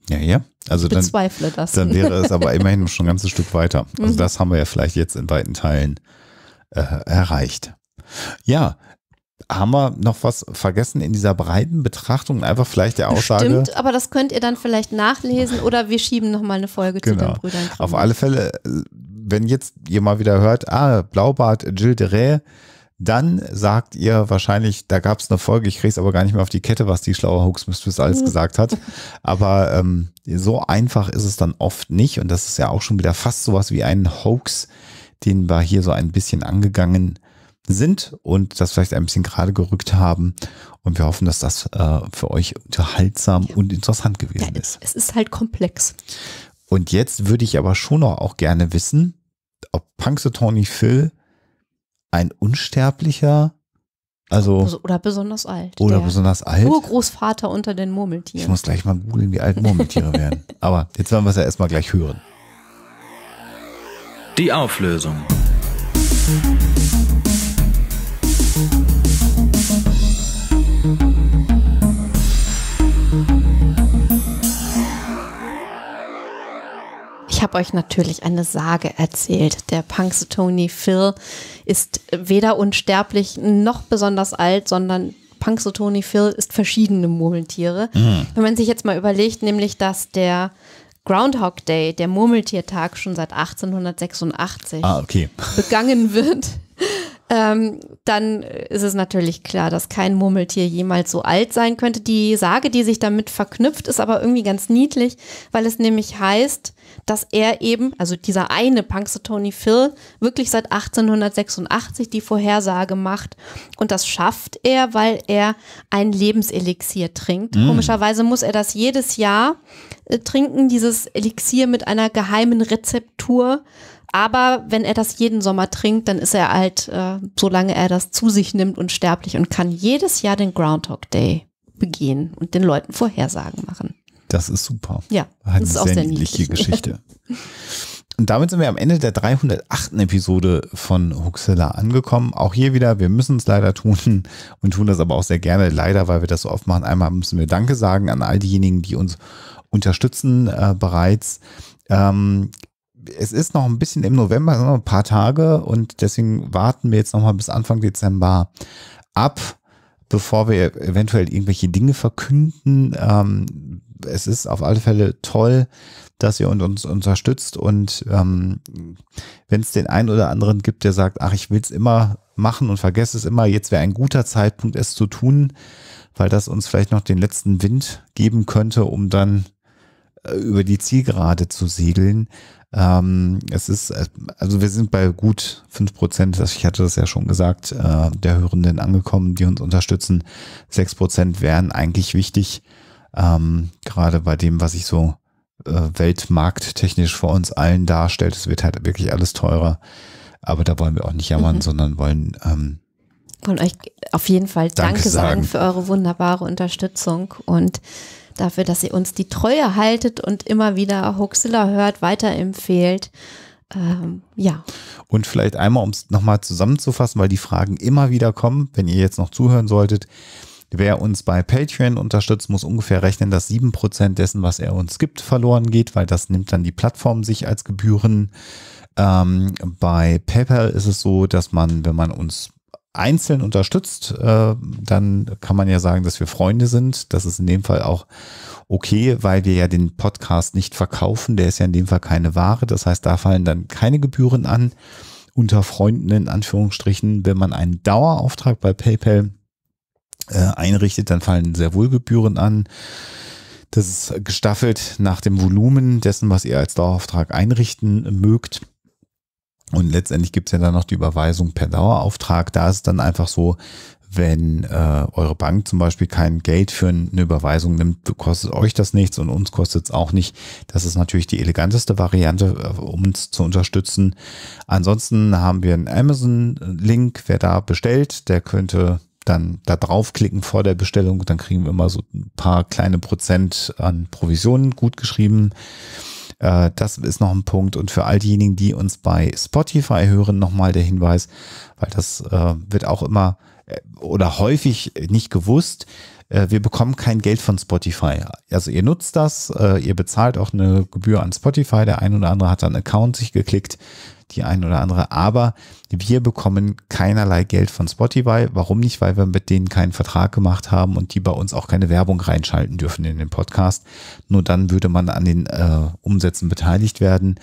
Ja, ja. Also ich bezweifle dann, das. Dann wäre es aber *laughs* immerhin schon ein ganzes Stück weiter. Also mhm. das haben wir ja vielleicht jetzt in weiten Teilen äh, erreicht. Ja, haben wir noch was vergessen in dieser breiten Betrachtung? Einfach vielleicht der Aussage. Stimmt, aber das könnt ihr dann vielleicht nachlesen oder wir schieben nochmal eine Folge genau. zu den genau. Brüdern. Grimm. Auf alle Fälle, äh, wenn jetzt jemand wieder hört, ah, Blaubart, Gilles de Rais, dann sagt ihr wahrscheinlich, da gab es eine Folge, ich kriege es aber gar nicht mehr auf die Kette, was die schlaue Hoax-Mistress alles hm. gesagt hat. Aber ähm, so einfach ist es dann oft nicht und das ist ja auch schon wieder fast sowas wie ein Hoax, den wir hier so ein bisschen angegangen sind und das vielleicht ein bisschen gerade gerückt haben. Und wir hoffen, dass das äh, für euch unterhaltsam ja. und interessant gewesen ja, ist. Es ist halt komplex. Und jetzt würde ich aber schon auch gerne wissen, ob Punk the Tony Phil ein unsterblicher, also. Oder besonders alt. Oder besonders alt. Urgroßvater unter den Murmeltieren. Ich muss gleich mal googeln, wie alt Murmeltiere *laughs* werden. Aber jetzt werden wir es ja erstmal gleich hören. Die Auflösung. Ich habe euch natürlich eine Sage erzählt. Der Tony Phil ist weder unsterblich noch besonders alt, sondern Tony Phil ist verschiedene Murmeltiere. Mhm. Wenn man sich jetzt mal überlegt, nämlich dass der Groundhog Day, der Murmeltiertag, schon seit 1886 ah, okay. begangen wird, ähm, dann ist es natürlich klar, dass kein Murmeltier jemals so alt sein könnte. Die Sage, die sich damit verknüpft, ist aber irgendwie ganz niedlich, weil es nämlich heißt, dass er eben, also dieser eine Punkster Tony Phil, wirklich seit 1886 die Vorhersage macht. Und das schafft er, weil er ein Lebenselixier trinkt. Mm. Komischerweise muss er das jedes Jahr äh, trinken, dieses Elixier mit einer geheimen Rezeptur aber wenn er das jeden Sommer trinkt, dann ist er alt, äh, solange er das zu sich nimmt, unsterblich und kann jedes Jahr den Groundhog Day begehen und den Leuten Vorhersagen machen. Das ist super. Ja, das ist auch sehr niedliche Geschichte. *laughs* Und damit sind wir am Ende der 308. Episode von Huxilla angekommen. Auch hier wieder, wir müssen es leider tun *laughs* und tun das aber auch sehr gerne. Leider, weil wir das so oft machen. Einmal müssen wir Danke sagen an all diejenigen, die uns unterstützen äh, bereits. Ähm, es ist noch ein bisschen im November, noch ein paar Tage und deswegen warten wir jetzt nochmal bis Anfang Dezember ab, bevor wir eventuell irgendwelche Dinge verkünden. Ähm, es ist auf alle Fälle toll, dass ihr uns unterstützt und ähm, wenn es den einen oder anderen gibt, der sagt, ach, ich will es immer machen und vergesse es immer, jetzt wäre ein guter Zeitpunkt, es zu tun, weil das uns vielleicht noch den letzten Wind geben könnte, um dann über die Zielgerade zu segeln. Ähm, es ist, äh, also wir sind bei gut 5%, ich hatte das ja schon gesagt, äh, der Hörenden angekommen, die uns unterstützen. 6% wären eigentlich wichtig, ähm, gerade bei dem, was ich so äh, weltmarkttechnisch vor uns allen darstellt. Es wird halt wirklich alles teurer. Aber da wollen wir auch nicht jammern, mhm. sondern wollen ähm, wollen euch auf jeden Fall Danke, Danke sagen. sagen. für eure wunderbare Unterstützung und dafür, dass ihr uns die Treue haltet und immer wieder Hoaxilla hört, weiterempfehlt. Ähm, ja. Und vielleicht einmal, um es nochmal zusammenzufassen, weil die Fragen immer wieder kommen, wenn ihr jetzt noch zuhören solltet. Wer uns bei Patreon unterstützt, muss ungefähr rechnen, dass 7% dessen, was er uns gibt, verloren geht, weil das nimmt dann die Plattform sich als Gebühren. Ähm, bei PayPal ist es so, dass man, wenn man uns einzeln unterstützt, äh, dann kann man ja sagen, dass wir Freunde sind. Das ist in dem Fall auch okay, weil wir ja den Podcast nicht verkaufen. Der ist ja in dem Fall keine Ware. Das heißt, da fallen dann keine Gebühren an. Unter Freunden in Anführungsstrichen, wenn man einen Dauerauftrag bei PayPal äh, einrichtet, dann fallen sehr wohl Gebühren an. Das ist gestaffelt nach dem Volumen dessen, was ihr als Dauerauftrag einrichten mögt. Und letztendlich gibt's ja dann noch die Überweisung per Dauerauftrag. Da ist es dann einfach so, wenn äh, eure Bank zum Beispiel kein Geld für eine Überweisung nimmt, kostet euch das nichts und uns kostet es auch nicht. Das ist natürlich die eleganteste Variante, äh, um uns zu unterstützen. Ansonsten haben wir einen Amazon-Link. Wer da bestellt, der könnte dann da draufklicken vor der Bestellung. Dann kriegen wir immer so ein paar kleine Prozent an Provisionen gut geschrieben. Äh, das ist noch ein Punkt. Und für all diejenigen, die uns bei Spotify hören, nochmal der Hinweis, weil das äh, wird auch immer äh, oder häufig nicht gewusst. Äh, wir bekommen kein Geld von Spotify. Also ihr nutzt das, äh, ihr bezahlt auch eine Gebühr an Spotify. Der ein oder andere hat einen Account sich geklickt, die ein oder andere. Aber wir bekommen keinerlei Geld von Spotify. Warum nicht? Weil wir mit denen keinen Vertrag gemacht haben und die bei uns auch keine Werbung reinschalten dürfen in den Podcast. Nur dann würde man an den äh, Umsätzen beteiligt werden.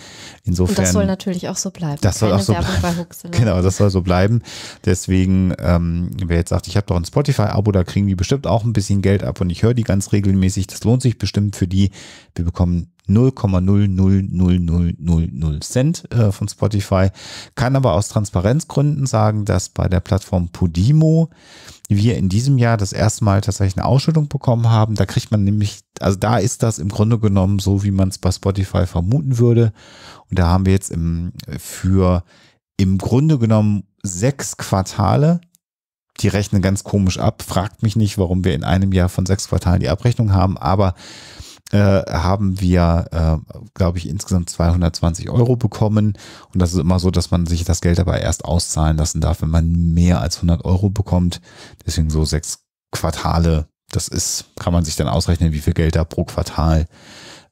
Insofern. Und das soll natürlich auch so bleiben. Das soll auch so Werbung bleiben. *laughs* Ne? Genau, das soll so bleiben. Deswegen, ähm, wer jetzt sagt, ich habe doch ein Spotify-Abo, da kriegen die bestimmt auch ein bisschen Geld ab und ich höre die ganz regelmäßig. Das lohnt sich bestimmt für die. Wir bekommen 0,000000 Cent äh, von Spotify. Kann aber aus Transparenz Transparenzgründen sagen, dass bei der Plattform Podimo wir in diesem Jahr das erste Mal tatsächlich eine Ausschüttung bekommen haben. Da kriegt man nämlich, also da ist das im Grunde genommen so, wie man es bei Spotify vermuten würde. Und da haben wir jetzt im, für im Grunde genommen sechs Quartale die rechnen ganz komisch ab. Fragt mich nicht, warum wir in einem Jahr von sechs Quartalen die Abrechnung haben, aber äh, haben wir, äh, glaube ich, insgesamt 220 Euro bekommen. Und das ist immer so, dass man sich das Geld aber erst auszahlen lassen darf, wenn man mehr als 100 Euro bekommt. Deswegen so sechs Quartale. Das ist, kann man sich dann ausrechnen, wie viel Geld da pro Quartal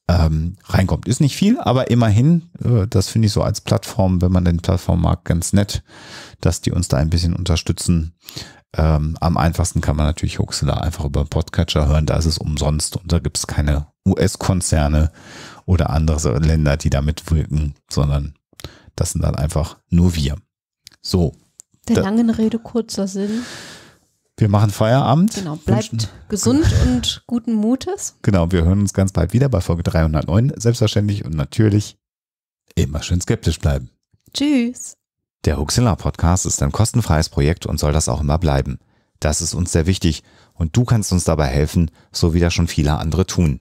ähm, reinkommt. Ist nicht viel, aber immerhin, äh, das finde ich so als Plattform, wenn man den Plattform mag, ganz nett, dass die uns da ein bisschen unterstützen. Ähm, am einfachsten kann man natürlich Huxilla einfach über Podcatcher hören, da ist es umsonst und da gibt es keine US-Konzerne oder andere Länder, die damit wirken, sondern das sind dann einfach nur wir. So. Der da, langen Rede kurzer Sinn. Wir machen Feierabend. Genau, bleibt wünschen, gesund genau. und guten Mutes. Genau, wir hören uns ganz bald wieder bei Folge 309. Selbstverständlich und natürlich immer schön skeptisch bleiben. Tschüss. Der Huxilla Podcast ist ein kostenfreies Projekt und soll das auch immer bleiben. Das ist uns sehr wichtig und du kannst uns dabei helfen, so wie das schon viele andere tun.